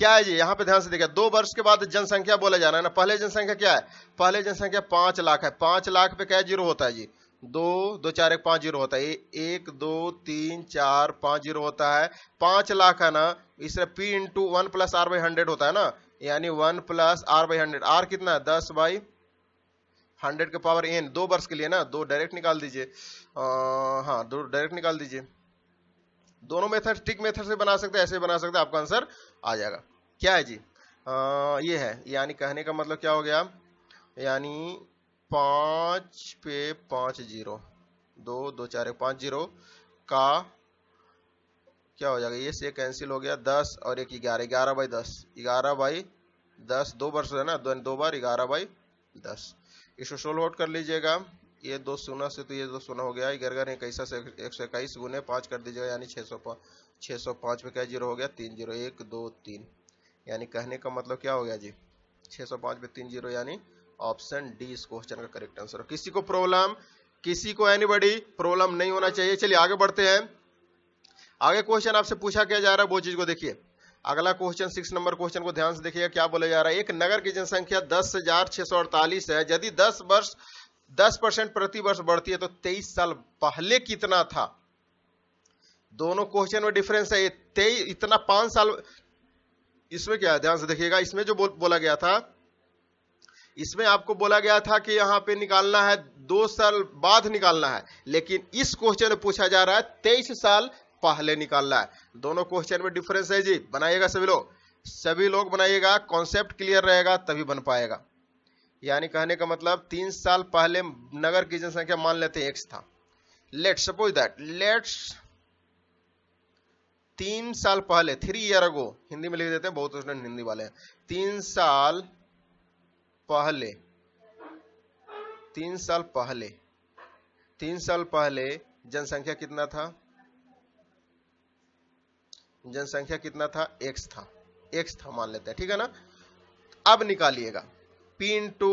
क्या है जी यहाँ पे ध्यान से देखिए दो वर्ष के बाद जनसंख्या बोला जा रहा है ना पहले जनसंख्या क्या है पहले जनसंख्या पांच लाख है पांच लाख पे क्या जीरो होता है जी दो दो चार एक पांच जीरो होता है एक दो तीन चार पांच जीरो होता है पांच लाख है ना इसमें P into one plus R by hundred होता है ना यानी one plus R by hundred R कितना है दस बाई हंड्रेड के पावर एन दो वर्ष के लिए ना दो डायरेक्ट निकाल दीजिए हाँ दो डायरेक्ट निकाल दीजिए दोनों मेथड ट्रिक मेथड से बना सकते हैं ऐसे बना सकते हैं आपका आंसर आ जाएगा क्या है जी आ, ये है यानी कहने का मतलब क्या हो गया यानी पाँच पे पाँच जीरो दो दो चार एक पाँच जीरो का क्या हो जाएगा ये से कैंसिल हो गया दस और एक ग्यारह ग्यारह बाई दस ग्यारह बाई दस दो बार सो है ना दो बार ग्यारह बाई दस इसको सोल्व आउट कर लीजिएगा ये दो सोना से तो ये दो सोना हो गया इधर घर ने कैसा से एक सौ इक्कीस गुने पाँच कर दीजिएगा यानी छः सौ पाँच छः सौ पाँच में क्या जीरो हो गया तीन जीरो एक दो तीन यानी कहने का मतलब क्या हो गया जी छः सौ पाँच में तीन जीरो यानी ऑप्शन डी इस क्वेश्चन का करेक्ट आंसर किसी को प्रॉब्लम किसी को एनीबडी प्रॉब्लम नहीं होना चाहिए चलिए आगे बढ़ते हैं आगे क्वेश्चन आपसे पूछा क्या जा रहा है वो चीज को देखिए अगला क्वेश्चन सिक्स नंबर क्वेश्चन को ध्यान से देखिएगा क्या बोला जा रहा है एक नगर की जनसंख्या दस हजार छह सौ अड़तालीस है यदि दस वर्ष 10 परसेंट प्रति वर्ष बढ़ती है तो 23 साल पहले कितना था दोनों क्वेश्चन में डिफरेंस है ये तेईस इतना पांच साल इसमें क्या ध्यान से देखिएगा इसमें जो बो, बोला गया था इसमें आपको बोला गया था कि यहां पे निकालना है दो साल बाद निकालना है लेकिन इस क्वेश्चन में पूछा जा रहा है तेईस साल पहले निकालना है दोनों क्वेश्चन में डिफरेंस है जी बनाइएगा सभी लोग सभी लोग बनाइएगा कॉन्सेप्ट क्लियर रहेगा तभी बन पाएगा यानी कहने का मतलब तीन साल पहले नगर की जनसंख्या मान लेते एक्स था लेट सपोज दैट लेट्स तीन साल पहले थ्री ईयर अगो हिंदी में लिख देते हैं बहुत स्टूडेंट हिंदी वाले हैं तीन साल पहले तीन साल पहले तीन साल पहले जनसंख्या कितना था जनसंख्या कितना था एक्स था एक्स था मान लेते हैं ठीक है ना अब निकालिएगा पी इंटू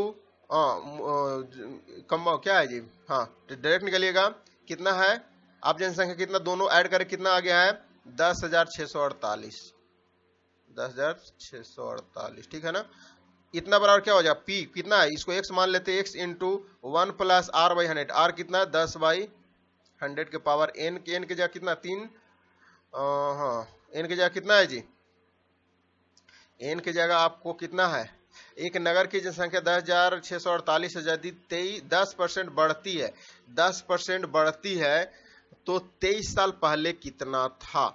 क्या है जी हाँ डायरेक्ट तो निकलिएगा कितना है आप जनसंख्या कितना दोनों ऐड करके कितना आ गया है दस हजार छह सौ अड़तालीस दस हजार छह सौ अड़तालीस ठीक है ना इतना बराबर क्या हो जाए पी कितना है इसको एक्स मान लेते x into one plus R by hundred R कितना है दस बाई हंड्रेड के पावर एन के एन के जगह कितना तीन हाँ एन के जगह कितना है जी एन के जगह आपको कितना है एक नगर की जनसंख्या दस हजार छह सौ अड़तालीस है तेईस दस परसेंट बढ़ती है दस परसेंट बढ़ती है तो तेईस साल पहले कितना था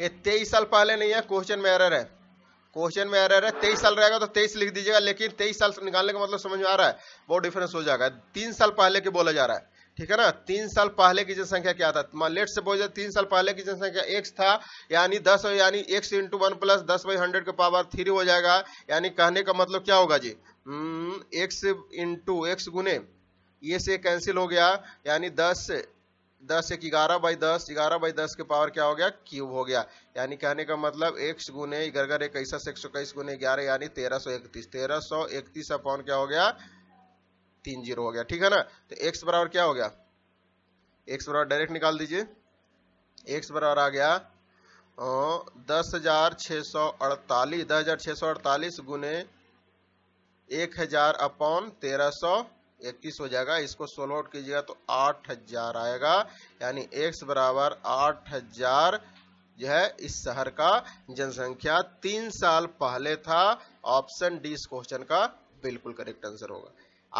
ये तेईस साल पहले नहीं है क्वेश्चन में एरर है क्वेश्चन में एरर है तेईस साल रहेगा तो तेईस लिख दीजिएगा लेकिन तेईस साल निकालने का मतलब समझ में आ रहा है बहुत डिफरेंस हो जाएगा तीन साल पहले के बोला जा रहा है ठीक है ना तीन साल पहले की जनसंख्या क्या था मान लेट जाए तीन साल पहले की जनसंख्या एक्स था यानी दस यानी एक्स इंटू वन प्लस दस बाई हंड्रेड का पावर थ्री हो जाएगा यानी कहने का मतलब क्या होगा जी एक्स इंटू एक्स गुने ये से कैंसिल हो गया यानी दस दस एक ग्यारह बाई दस ग्यारह बाई दस के पावर क्या हो गया क्यूब हो गया यानी कहने का मतलब एक्स गुने अगर इक्कीस एक सौ इक्कीस गुने ग्यारह यानी तेरह सौ इकतीस तेरह सौ इकतीस अपॉन क्या हो गया तीन जीरो हो गया ठीक है ना तो एक्स बराबर क्या हो गया एक्स बराबर डायरेक्ट निकाल दीजिए एक्स बराबर आ गया दस हजार छः सौ अड़तालीस दस हजार छः सौ अड़तालीस गुने एक हजार अपॉन तेरह सौ इक्कीस हो जाएगा इसको सोल्व आउट कीजिएगा तो आठ हजार आएगा यानी एक्स बराबर आठ हजार जो है इस शहर का जनसंख्या तीन साल पहले था ऑप्शन डी इस क्वेश्चन का बिल्कुल करेक्ट आंसर होगा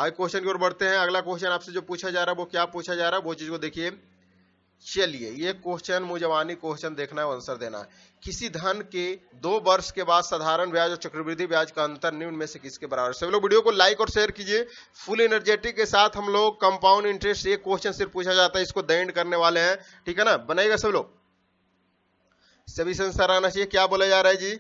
आगे क्वेश्चन की ओर बढ़ते हैं अगला क्वेश्चन आपसे जो पूछा जा रहा है वो क्या पूछा जा रहा है वो चीज को देखिए चलिए ये क्वेश्चन मुझे वानी क्वेश्चन देखना है आंसर देना किसी धन के दो वर्ष के बाद साधारण ब्याज और चक्रवृद्धि ब्याज का अंतर निम्न में से किसके बराबर सभी लोग वीडियो को लाइक और शेयर कीजिए फुल एनर्जेटिक के साथ हम लोग कंपाउंड इंटरेस्ट ये क्वेश्चन सिर्फ पूछा जाता है इसको दैंड करने वाले हैं ठीक है ना बनाएगा सब लोग सभी संसार आना चाहिए क्या बोला जा रहा है जी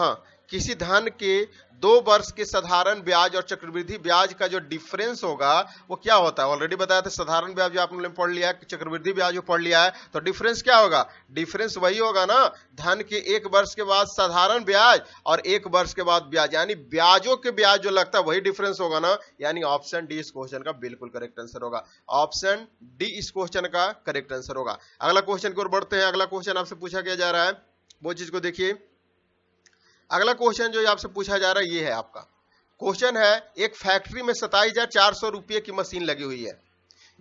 हाँ किसी धन के दो वर्ष के साधारण ब्याज और चक्रवृद्धि ब्याज का जो डिफरेंस होगा वो क्या होता है ऑलरेडी बताया था साधारण ब्याज जो आपने पढ़ लिया है चक्रवृद्धि ब्याज जो पढ़ लिया है तो डिफरेंस क्या होगा डिफरेंस वही होगा ना धन के एक वर्ष के बाद साधारण ब्याज और एक वर्ष के बाद ब्याज यानी ब्याजों के ब्याज जो लगता है वही डिफरेंस होगा ना यानी ऑप्शन डी इस क्वेश्चन का बिल्कुल करेक्ट आंसर होगा ऑप्शन डी इस क्वेश्चन का करेक्ट आंसर होगा अगला क्वेश्चन की ओर बढ़ते हैं अगला क्वेश्चन आपसे पूछा गया जा रहा है वो चीज को देखिए अगला क्वेश्चन जो आपसे पूछा जा रहा है ये है आपका क्वेश्चन है एक फैक्ट्री में सताईस हजार चार सौ रुपये की मशीन लगी हुई है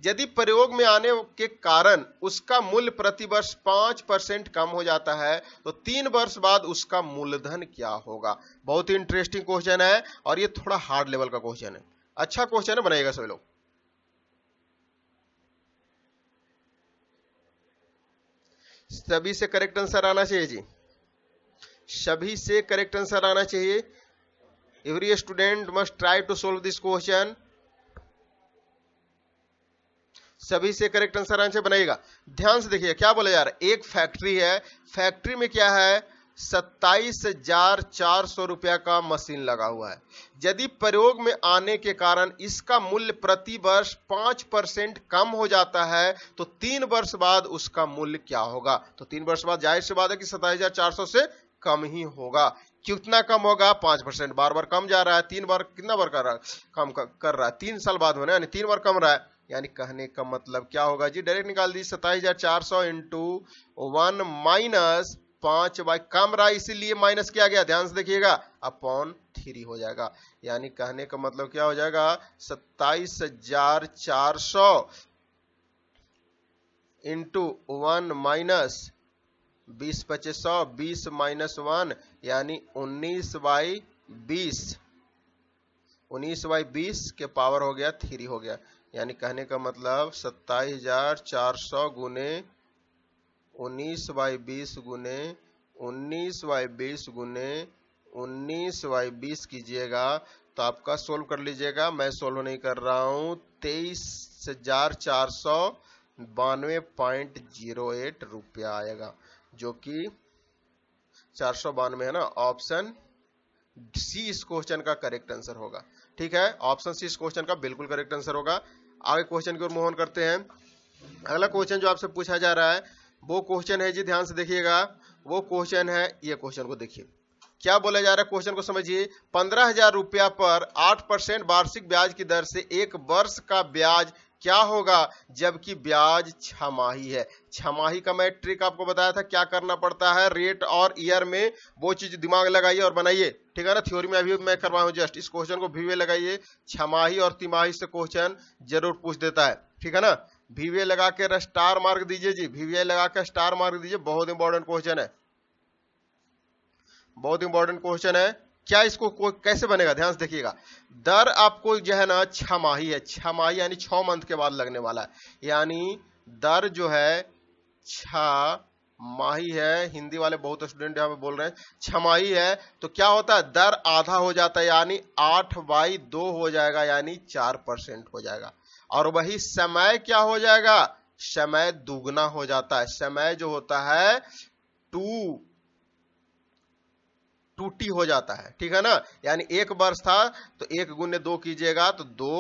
यदि प्रयोग में आने के कारण उसका मूल्य प्रति वर्ष पांच परसेंट कम हो जाता है तो तीन वर्ष बाद उसका मूलधन क्या होगा बहुत ही इंटरेस्टिंग क्वेश्चन है और ये थोड़ा हार्ड लेवल का क्वेश्चन है अच्छा क्वेश्चन है बनाएगा सभी लोग सभी से करेक्ट आंसर आना चाहिए जी सभी से करेक्ट आंसर आना चाहिए every student must try to solve this question सभी से करेक्ट आंसर आंसर बनाएगा ध्यान से देखिए क्या बोला यार एक फैक्ट्री है फैक्ट्री में क्या है सत्ताईस हजार चार सौ रुपया का मशीन लगा हुआ है यदि प्रयोग में आने के कारण इसका मूल्य प्रति वर्ष पांच परसेंट कम हो जाता है तो तीन वर्ष बाद उसका मूल्य क्या होगा तो तीन वर्ष बाद जाहिर से बात है कि सत्ताईस हजार चार सौ से कम ही होगा कितना कम होगा पांच परसेंट बार बार कम जा रहा है तीन बार कितना बार कर रहा है कम कर रहा है तीन साल बाद होने यानी तीन बार कम रहा है यानी कहने का मतलब क्या होगा जी डायरेक्ट निकाल दीजिए सताइस हजार चार सौ इंटू वन माइनस पांच बाई कम रहा इसीलिए माइनस किया गया ध्यान से देखिएगा अपॉन थ्री हो जाएगा यानी कहने का मतलब क्या हो जाएगा सत्ताईस हजार चार सौ इंटू वन माइनस बीस पच्चीस सौ बीस माइनस वन यानी उन्नीस बाई बीस उन्नीस बाई बीस के पावर हो गया थ्री हो गया यानी कहने का मतलब सत्ताईस हजार चार सौ गुने उन्नीस बाई बीस गुने उन्नीस बाई बीस गुने उन्नीस बाई बीस कीजिएगा तो आपका सोल्व कर लीजिएगा मैं सोल्व नहीं कर रहा हूं तेईस हजार चार सौ बानवे पॉइंट जीरो एट रुपया आएगा जो कि चार सौ बानवे है ना ऑप्शन सी इस क्वेश्चन का करेक्ट आंसर होगा ठीक है ऑप्शन सी इस क्वेश्चन का बिल्कुल करेक्ट आंसर होगा आगे क्वेश्चन की ओर मोहन करते हैं अगला क्वेश्चन जो आपसे पूछा जा रहा है वो क्वेश्चन है जी ध्यान से देखिएगा वो क्वेश्चन है ये क्वेश्चन को देखिए क्या बोला जा रहा है क्वेश्चन को समझिए पंद्रह हजार रुपया पर आठ परसेंट वार्षिक ब्याज की दर से एक वर्ष का ब्याज क्या होगा जबकि ब्याज छमाही है छमाही का मैं ट्रिक आपको बताया था क्या करना पड़ता है रेट और ईयर में वो चीज दिमाग लगाइए और बनाइए ठीक है ना थ्योरी में अभी मैं करवा हूँ जस्ट इस क्वेश्चन को भी लगाइए छमाही और तिमाही से क्वेश्चन जरूर पूछ देता है ठीक है ना भीवे लगा के स्टार मार्क दीजिए जी भीवे लगा के स्टार मार्क दीजिए बहुत इंपॉर्टेंट क्वेश्चन है बहुत इंपॉर्टेंट क्वेश्चन है क्या इसको कोई कैसे बनेगा ध्यान से देखिएगा दर आपको जो है ना छमाही है छमाही यानी छ मंथ के बाद लगने वाला है यानी दर जो है छ माही है हिंदी वाले बहुत स्टूडेंट यहाँ पे बोल रहे हैं छमाही है तो क्या होता है दर आधा हो जाता है यानी आठ बाई दो हो जाएगा यानी चार परसेंट हो जाएगा और वही समय क्या हो जाएगा समय दुगना हो जाता है समय जो होता है टू टू टी हो जाता है ठीक है ना यानी एक वर्ष था तो एक गुण्य दो कीजिएगा तो दो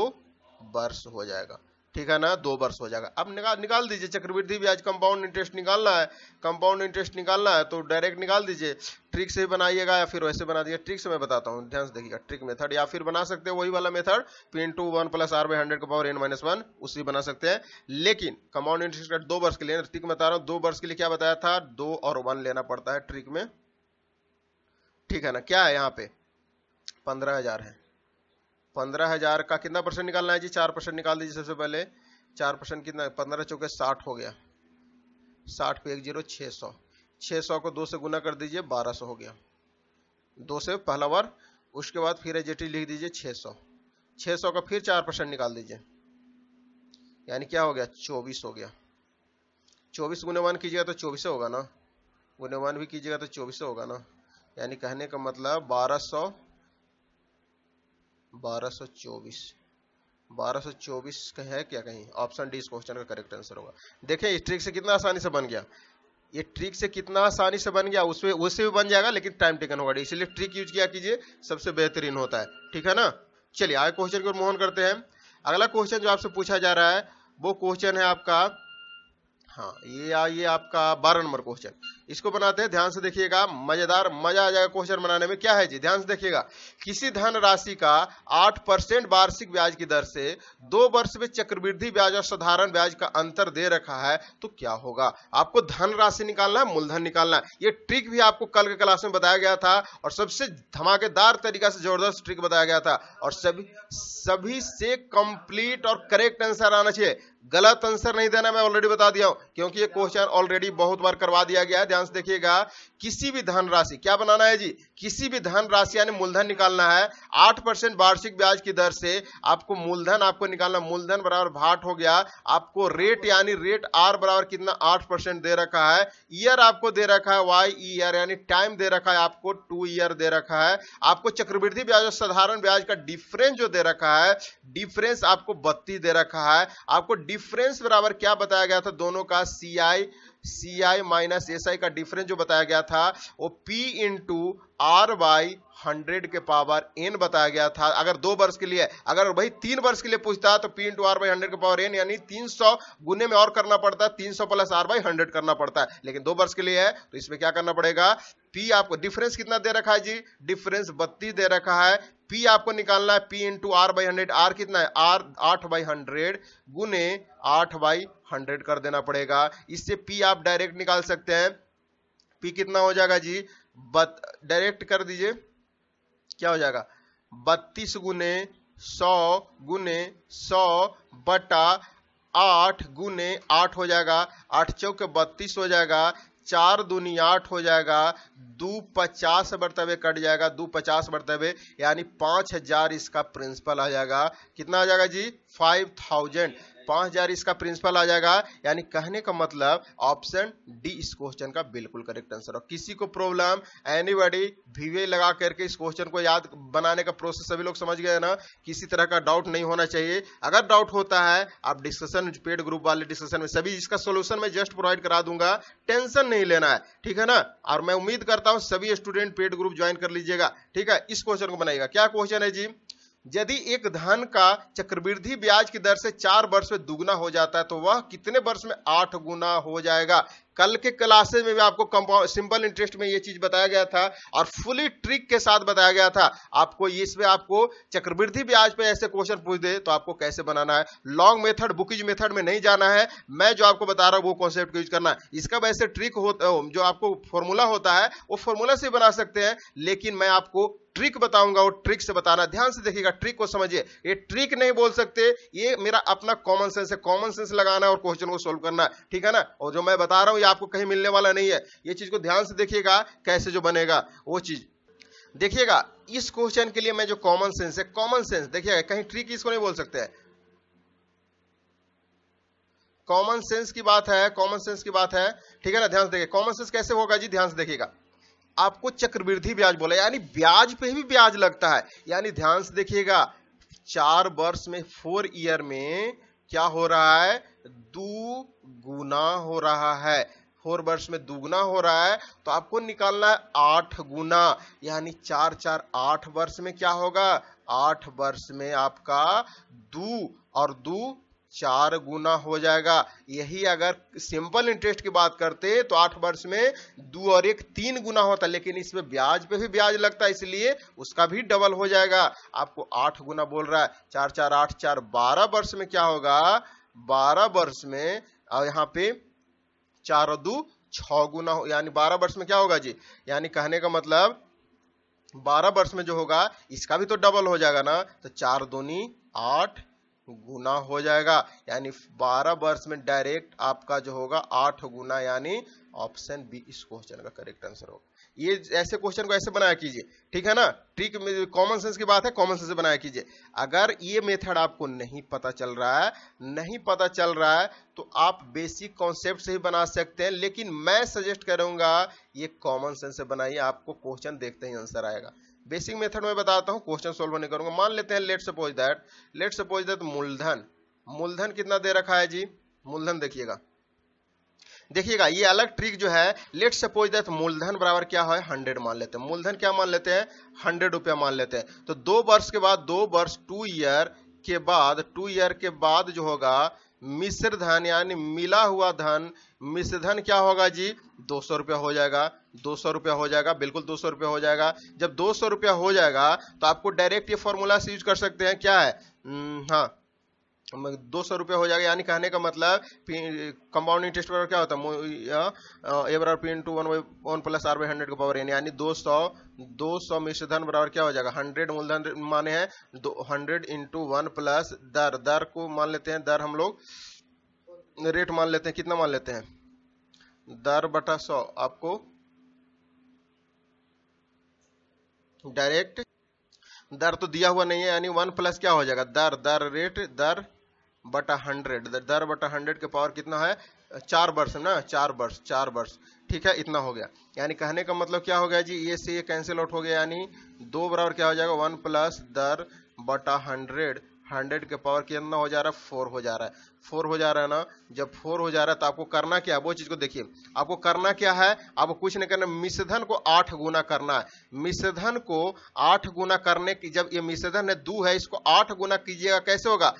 वर्ष हो जाएगा ठीक है ना दो वर्ष हो जाएगा अब निकाल निकाल दीजिए चक्रवृद्धि ब्याज कंपाउंड इंटरेस्ट निकालना है कंपाउंड इंटरेस्ट निकालना है तो डायरेक्ट निकाल दीजिए ट्रिक से बनाइएगा या फिर वैसे बना दीजिए ट्रिक से मैं बताता हूँ ध्यान से देखिएगा ट्रिक मेथड या फिर बना सकते हैं वही वाला method P to one plus R by hundred का पावर एन माइनस वन उसी बना सकते हैं लेकिन कंपाउंड इंटरेस्ट दो वर्ष के लिए ट्रिक बता रहा हूँ दो वर्ष के लिए क्या बताया था दो और वन लेना पड़ता है ट्रिक में ठीक है ना क्या है यहाँ पे पंद्रह हजार है पंद्रह हजार का कितना परसेंट निकालना है जी चार परसेंट निकाल दीजिए सबसे पहले चार परसेंट कितना पंद्रह चौके साठ हो गया साठ पे एक जीरो छः सौ छः सौ को दो से गुना कर दीजिए बारह सौ हो गया दो से पहला बार उसके बाद फिर एजेटी लिख दीजिए छः सौ छः सौ का फिर चार परसेंट निकाल दीजिए यानी क्या हो गया चौबीस हो गया चौबीस गुने वन कीजिएगा तो चौबीस होगा ना गुने वन भी कीजिएगा तो चौबीस होगा ना यानी कहने का मतलब बारह 1224 बारह चौबीस बारह चौबीस का है क्या कहीं ऑप्शन डी इस क्वेश्चन का करेक्ट आंसर होगा देखें इस ट्रिक से कितना आसानी से बन गया ये ट्रिक से कितना आसानी से बन गया उसमें उससे भी बन जाएगा लेकिन टाइम टेकन होगा इसलिए ट्रिक यूज किया कीजिए सबसे बेहतरीन होता है ठीक है ना चलिए आगे क्वेश्चन की ओर मोहन करते हैं अगला क्वेश्चन जो आपसे पूछा जा रहा है वो क्वेश्चन है आपका हाँ ये आ, ये आपका बारह नंबर क्वेश्चन इसको बनाते हैं ध्यान से देखिएगा मजेदार मजा आ जाएगा क्वेश्चन बनाने में क्या है जी ध्यान से देखिएगा किसी धन राशि का आठ परसेंट वार्षिक ब्याज की दर से दो वर्ष में चक्रवृद्धि ब्याज और साधारण ब्याज का अंतर दे रखा है तो क्या होगा आपको धन राशि निकालना है मूलधन निकालना है ये ट्रिक भी आपको कल के क्लास में बताया गया था और सबसे धमाकेदार तरीका से जबरदस्त ट्रिक बताया गया था और सभी सभी से कंप्लीट और करेक्ट आंसर आना चाहिए गलत आंसर नहीं देना मैं ऑलरेडी बता दिया हूं क्योंकि ये क्वेश्चन ऑलरेडी बहुत बार करवा दिया गया है ध्यान से देखिएगा किसी भी धन राशि क्या बनाना है जी किसी भी धन राशि यानी मूलधन निकालना है आठ परसेंट वार्षिक ब्याज की दर से आपको मूलधन आपको निकालना मूलधन बराबर भाट हो गया आपको रेट यानी रेट आर बराबर कितना आठ परसेंट दे रखा है ईयर आपको दे रखा है वाई ईयर e, यानी टाइम दे रखा है आपको टू ईयर दे रखा है आपको चक्रवृद्धि ब्याज और साधारण ब्याज का डिफरेंस जो दे रखा है डिफरेंस आपको बत्तीस दे रखा है आपको डिफरेंस बराबर क्या बताया गया था दोनों का सी आई सी आई माइनस एस आई का डिफरेंस जो बताया गया था वो P into R by hundred के पावर एन बताया गया था अगर दो वर्ष के लिए अगर भाई तीन वर्ष के लिए पूछता तो P into R by hundred के पावर एन यानी तीन सौ गुने में और करना पड़ता है तीन सौ प्लस आर वाई हंड्रेड करना पड़ता है लेकिन दो वर्ष के लिए है तो इसमें क्या करना पड़ेगा पी आपको डिफरेंस कितना दे रखा है जी डिफरेंस बत्तीस दे रखा है पी आपको निकालना है P into R by hundred R कितना है आर आठ बाई हंड्रेड गुने आठ बाई हंड्रेड कर देना पड़ेगा इससे पी आप डायरेक्ट निकाल सकते हैं पी कितना हो जाएगा जी बत डायरेक्ट कर दीजिए क्या हो जाएगा बत्तीस गुने सौ गुने सौ बटा आठ गुने आठ हो जाएगा आठ चौके बत्तीस हो जाएगा चार दूनी आठ हो जाएगा दो पचास बर्तवे कट जाएगा दो पचास बर्तवे यानी पांच हजार इसका प्रिंसिपल आ जाएगा कितना आ जाएगा जी फाइव थाउजेंड पांच हजार इसका प्रिंसिपल आ जाएगा यानी कहने का मतलब ऑप्शन डी इस क्वेश्चन का बिल्कुल करेक्ट आंसर और किसी को प्रॉब्लम एनीबडी वीवे लगा करके इस क्वेश्चन को याद बनाने का प्रोसेस सभी लोग समझ गए ना किसी तरह का डाउट नहीं होना चाहिए अगर डाउट होता है आप डिस्कशन पेड ग्रुप वाले डिस्कशन में सभी इसका सोल्यूशन में जस्ट प्रोवाइड करा दूंगा टेंशन नहीं लेना है ठीक है ना और मैं उम्मीद करता हूँ सभी स्टूडेंट पेड ग्रुप ज्वाइन कर लीजिएगा ठीक है इस क्वेश्चन को बनाएगा क्या क्वेश्चन है जी यदि एक धन का चक्रवृद्धि ब्याज की दर से चार वर्ष में दुगना हो जाता है तो वह कितने वर्ष में आठ गुना हो जाएगा कल के क्लासेस में भी आपको कंपाउंड सिंपल इंटरेस्ट में ये चीज बताया गया था और फुली ट्रिक के साथ बताया गया था आपको इसमें आपको चक्रवृद्धि ब्याज पे ऐसे क्वेश्चन पूछ दे तो आपको कैसे बनाना है लॉन्ग मेथड बुकिज मेथड में नहीं जाना है मैं जो आपको बता रहा हूँ वो कॉन्सेप्ट यूज करना है इसका वैसे ट्रिक होता जो आपको फॉर्मूला होता है वो फॉर्मूला से बना सकते हैं लेकिन मैं आपको ट्रिक बताऊंगा और ट्रिक से बताना ध्यान से देखिएगा ट्रिक को समझिए ये ट्रिक नहीं बोल सकते ये मेरा अपना कॉमन सेंस है कॉमन सेंस लगाना है और क्वेश्चन को सोल्व करना ठीक है ना और जो मैं बता रहा हूँ कोई आपको कहीं मिलने वाला नहीं है ये चीज को ध्यान से देखिएगा कैसे जो बनेगा वो चीज देखिएगा इस क्वेश्चन के लिए मैं जो कॉमन सेंस है कॉमन सेंस देखिएगा कहीं ट्रिक इसको नहीं बोल सकते कॉमन सेंस की बात है कॉमन सेंस की बात है ठीक है ना ध्यान से देखिए कॉमन सेंस कैसे होगा जी ध्यान से देखिएगा आपको चक्रवृद्धि ब्याज बोला यानी ब्याज पे भी ब्याज लगता है यानी ध्यान से देखिएगा चार वर्ष में फोर ईयर में क्या हो रहा है दू गुना हो रहा है फोर वर्ष में दुगुना हो रहा है तो आपको निकालना है आठ गुना यानी चार चार आठ वर्ष में क्या होगा आठ वर्ष में आपका दू और दू चार गुना हो जाएगा यही अगर सिंपल इंटरेस्ट की बात करते तो आठ वर्ष में दो और एक तीन गुना होता लेकिन इसमें ब्याज पे भी ब्याज लगता है इसलिए उसका भी डबल हो जाएगा आपको आठ गुना बोल रहा है चार चार आठ चार बारह वर्ष में क्या होगा बारह वर्ष में और यहाँ पे चार दो छ गुना हो यानी बारह वर्ष में क्या होगा जी यानी कहने का मतलब बारह वर्ष में जो होगा इसका भी तो डबल हो जाएगा ना तो चार दूनी आठ गुना हो जाएगा यानी 12 वर्ष में डायरेक्ट आपका जो होगा आठ गुना यानी ऑप्शन बी इस क्वेश्चन का करेक्ट आंसर होगा ये ऐसे क्वेश्चन को ऐसे बनाया कीजिए ठीक है ना ट्रिक कॉमन सेंस की बात है कॉमन सेंस से बनाया कीजिए अगर ये मेथड आपको नहीं पता चल रहा है नहीं पता चल रहा है तो आप बेसिक कॉन्सेप्ट से ही बना सकते हैं लेकिन मैं सजेस्ट करूंगा ये कॉमन सेंस से बनाइए आपको क्वेश्चन देखते ही आंसर आएगा बेसिक मेथड में बताता हूँ क्वेश्चन सोल्व नहीं करूंगा मान लेते हैं let suppose that let suppose that मूलधन मूलधन कितना दे रखा है जी मूलधन देखिएगा देखिएगा ये अलग ट्रिक जो है लेट सपोज दैट मूलधन बराबर क्या है हंड्रेड मान लेते हैं मूलधन क्या मान लेते हैं हंड्रेड रुपया मान लेते हैं तो दो वर्ष के बाद दो वर्ष टू ईयर के बाद टू ईयर के बाद जो होगा मिश्र धन यानी मिला हुआ धन मिश्र धन क्या होगा जी दो सौ रुपया हो जाएगा दो सौ रुपया हो जाएगा बिल्कुल दो सौ रुपया हो जाएगा जब दो सौ रुपया हो जाएगा तो आपको डायरेक्ट ये फॉर्मूला से यूज कर सकते हैं क्या है हम्म, हाँ दो सौ रुपया हो जाएगा यानी कहने का मतलब कंपाउंड इंटरेस्ट पर क्या होता है ए बराबर P into one by one plus R by hundred का पावर एन यानी दो सौ दो सौ मिश्र धन बराबर क्या हो जाएगा हंड्रेड मूलधन माने हैं दो हंड्रेड इंटू वन प्लस दर दर को मान लेते हैं दर हम लोग रेट मान लेते हैं कितना मान लेते हैं दर बटा सौ आपको डायरेक्ट दर तो दिया हुआ नहीं है यानी वन प्लस क्या हो जाएगा दर दर रेट दर बटा हंड्रेड दर बटा हंड्रेड के पावर कितना है चार वर्ष ना चार वर्ष चार वर्ष ठीक है इतना हो गया यानी कहने का मतलब क्या हो गया जी ये से ये कैंसिल आउट हो गया यानी दो बराबर क्या हो जाएगा वन प्लस दर बटा हंड्रेड हंड्रेड के पावर कितना हो जा रहा है फोर हो जा रहा है फोर हो जा रहा है ना जब फोर हो जा रहा है तो आपको करना क्या है वो चीज को देखिए आपको करना क्या है आपको कुछ नहीं करना मिश्रधन को आठ गुना करना है मिश्रधन को आठ गुना करने की जब ये मिश्रधन है दू है इसको आठ गुना कीजिएगा कैसे होगा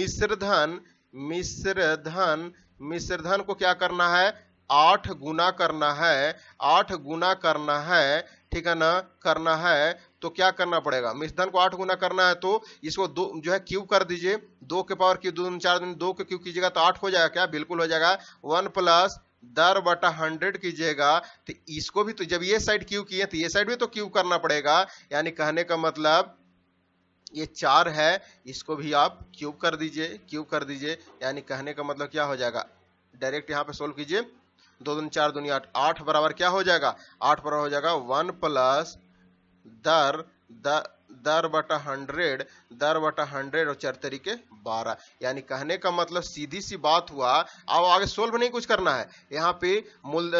मिश्रधन मिश्रधन मिश्रधन को क्या करना है आठ गुना करना है आठ गुना करना है ठीक है ना करना है तो क्या करना पड़ेगा मिष्धन को आठ गुना करना है तो इसको दो जो है क्यूब कर दीजिए दो के पावर क्यू दो चार दिन दो के क्यूब कीजिएगा तो आठ हो जाएगा क्या बिल्कुल हो जाएगा वन प्लस दर बटा हंड्रेड कीजिएगा तो इसको भी तो जब ये साइड क्यू किए तो ये साइड भी तो क्यू करना पड़ेगा यानी कहने का मतलब ये चार है इसको भी आप क्यूब कर दीजिए क्यूब कर दीजिए यानी कहने का मतलब क्या हो जाएगा डायरेक्ट यहाँ पे सोल्व कीजिए दो दिन चार दुनिया आठ आठ बराबर क्या हो जाएगा आठ बराबर हो जाएगा वन प्लस दर दर दर बटा हंड्रेड दर बटा हंड्रेड और चार तरीके बारह यानी कहने का मतलब सीधी सी बात हुआ अब आगे सोल्व नहीं कुछ करना है यहाँ पे मूल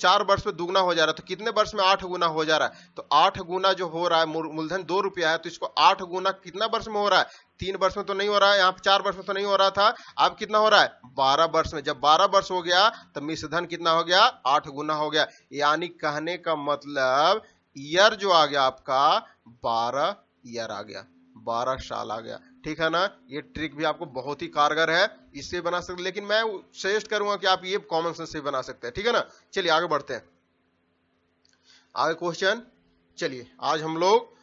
चार वर्ष में दुगना हो जा रहा है तो कितने वर्ष में आठ गुना हो जा रहा है तो आठ गुना जो हो रहा है मूलधन दो रुपया है तो इसको आठ गुना कितना वर्ष में हो रहा है तीन वर्ष में तो नहीं हो रहा है यहाँ चार वर्ष में तो नहीं हो रहा था अब कितना हो रहा है बारह वर्ष में जब बारह वर्ष हो गया तो मिश्रधन कितना हो गया आठ गुना हो गया यानी कहने का मतलब ईयर जो आ गया आपका बारह ईयर आ गया बारह साल आ गया ठीक है ना ये ट्रिक भी आपको बहुत ही कारगर है इससे बना सकते लेकिन मैं सजेस्ट करूंगा कि आप ये कॉमन सेंस से बना सकते हैं ठीक है ना चलिए आगे बढ़ते हैं आगे क्वेश्चन चलिए आज हम लोग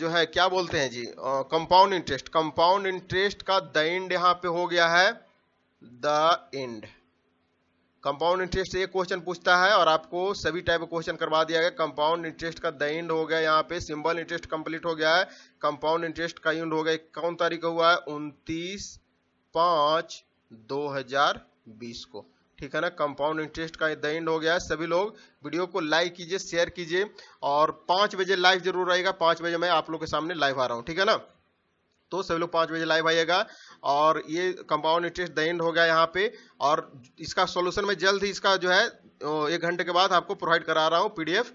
जो है क्या बोलते हैं जी कंपाउंड इंटरेस्ट कंपाउंड इंटरेस्ट का द एंड यहां पे हो गया है द एंड कंपाउंड इंटरेस्ट एक क्वेश्चन पूछता है और आपको सभी टाइप का क्वेश्चन करवा दिया गया कंपाउंड इंटरेस्ट का द एंड हो गया यहाँ पे सिंबल इंटरेस्ट कंप्लीट हो गया है कंपाउंड इंटरेस्ट का यूनिट हो गया कौन तारीख हुआ है उनतीस पाँच 2020 को ठीक है ना कंपाउंड इंटरेस्ट का द एंड हो गया है सभी लोग वीडियो को लाइक कीजिए शेयर कीजिए और पाँच बजे लाइव जरूर रहेगा पाँच बजे मैं आप लोग के सामने लाइव आ रहा हूँ ठीक है ना तो सभी लोग पाँच बजे लाइव आइएगा और ये कंपाउंड इंटरेस्ट द एंड हो गया यहाँ पे और इसका सॉल्यूशन मैं जल्द ही इसका जो है एक घंटे के बाद आपको प्रोवाइड करा रहा हूँ पीडीएफ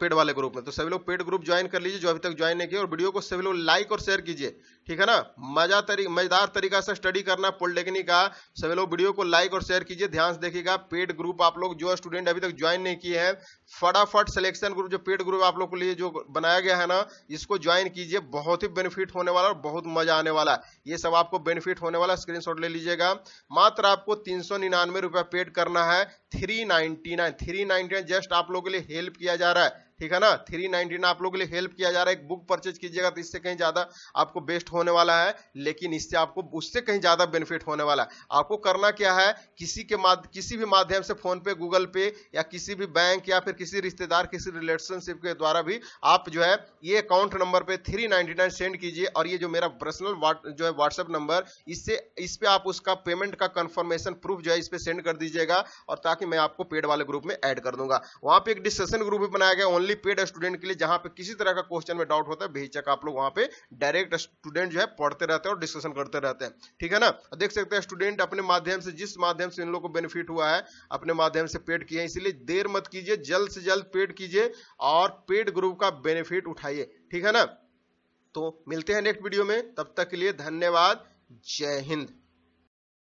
पेड वाले ग्रुप में तो सभी लोग पेड ग्रुप ज्वाइन कर लीजिए जो अभी तक ज्वाइन नहीं किया और वीडियो को सभी लोग लाइक और शेयर कीजिए ठीक है ना मजा तरी मजेदार तरीका से स्टडी करना पॉलिटेक्निक का सभी लोग वीडियो को लाइक और शेयर कीजिए ध्यान से देखिएगा पेड ग्रुप आप लोग जो स्टूडेंट अभी तक ज्वाइन नहीं किए हैं फटाफट सिलेक्शन ग्रुप जो पेड ग्रुप आप लोग के लिए जो बनाया गया है ना इसको ज्वाइन कीजिए बहुत ही बेनिफिट होने वाला और बहुत मजा आने वाला ये सब आपको बेनिफिट होने वाला स्क्रीन ले लीजिएगा मात्र आपको तीन सौ निन्यानवे रुपया पेड करना है three ninety nine three ninety nine just आप लोग के लिए हेल्प किया जा रहा है ठीक है ना थ्री नाइनटी आप लोग के लिए हेल्प किया जा रहा है एक बुक परचेज कीजिएगा तो इससे कहीं ज़्यादा आपको बेस्ट होने वाला है लेकिन इससे आपको उससे कहीं ज़्यादा बेनिफिट होने वाला है आपको करना क्या है किसी के माध किसी भी माध्यम से फोन पे गूगल पे या किसी भी बैंक या फिर किसी रिश्तेदार किसी रिलेशनशिप के द्वारा भी आप जो है ये अकाउंट नंबर पर थ्री सेंड कीजिए और ये जो मेरा पर्सनल जो है व्हाट्सअप नंबर इससे इस पर आप उसका पेमेंट का कन्फर्मेशन प्रूफ जो है इस पर सेंड कर दीजिएगा और ताकि मैं आपको पेड वाले ग्रुप में एड कर दूंगा वहां पर एक डिस्कशन ग्रुप भी बनाया गया ओनली ओनली पेड स्टूडेंट के लिए जहां पे किसी तरह का क्वेश्चन में डाउट होता है बेचक आप लोग वहां पे डायरेक्ट स्टूडेंट जो है पढ़ते रहते हैं और डिस्कशन करते रहते हैं ठीक है ना देख सकते हैं स्टूडेंट अपने माध्यम से जिस माध्यम से इन लोग को बेनिफिट हुआ है अपने माध्यम से पेड किए इसलिए देर मत कीजिए जल्द से जल्द पेड कीजिए और पेड ग्रुप का बेनिफिट उठाइए ठीक है ना तो मिलते हैं नेक्स्ट वीडियो में तब तक के लिए धन्यवाद जय हिंद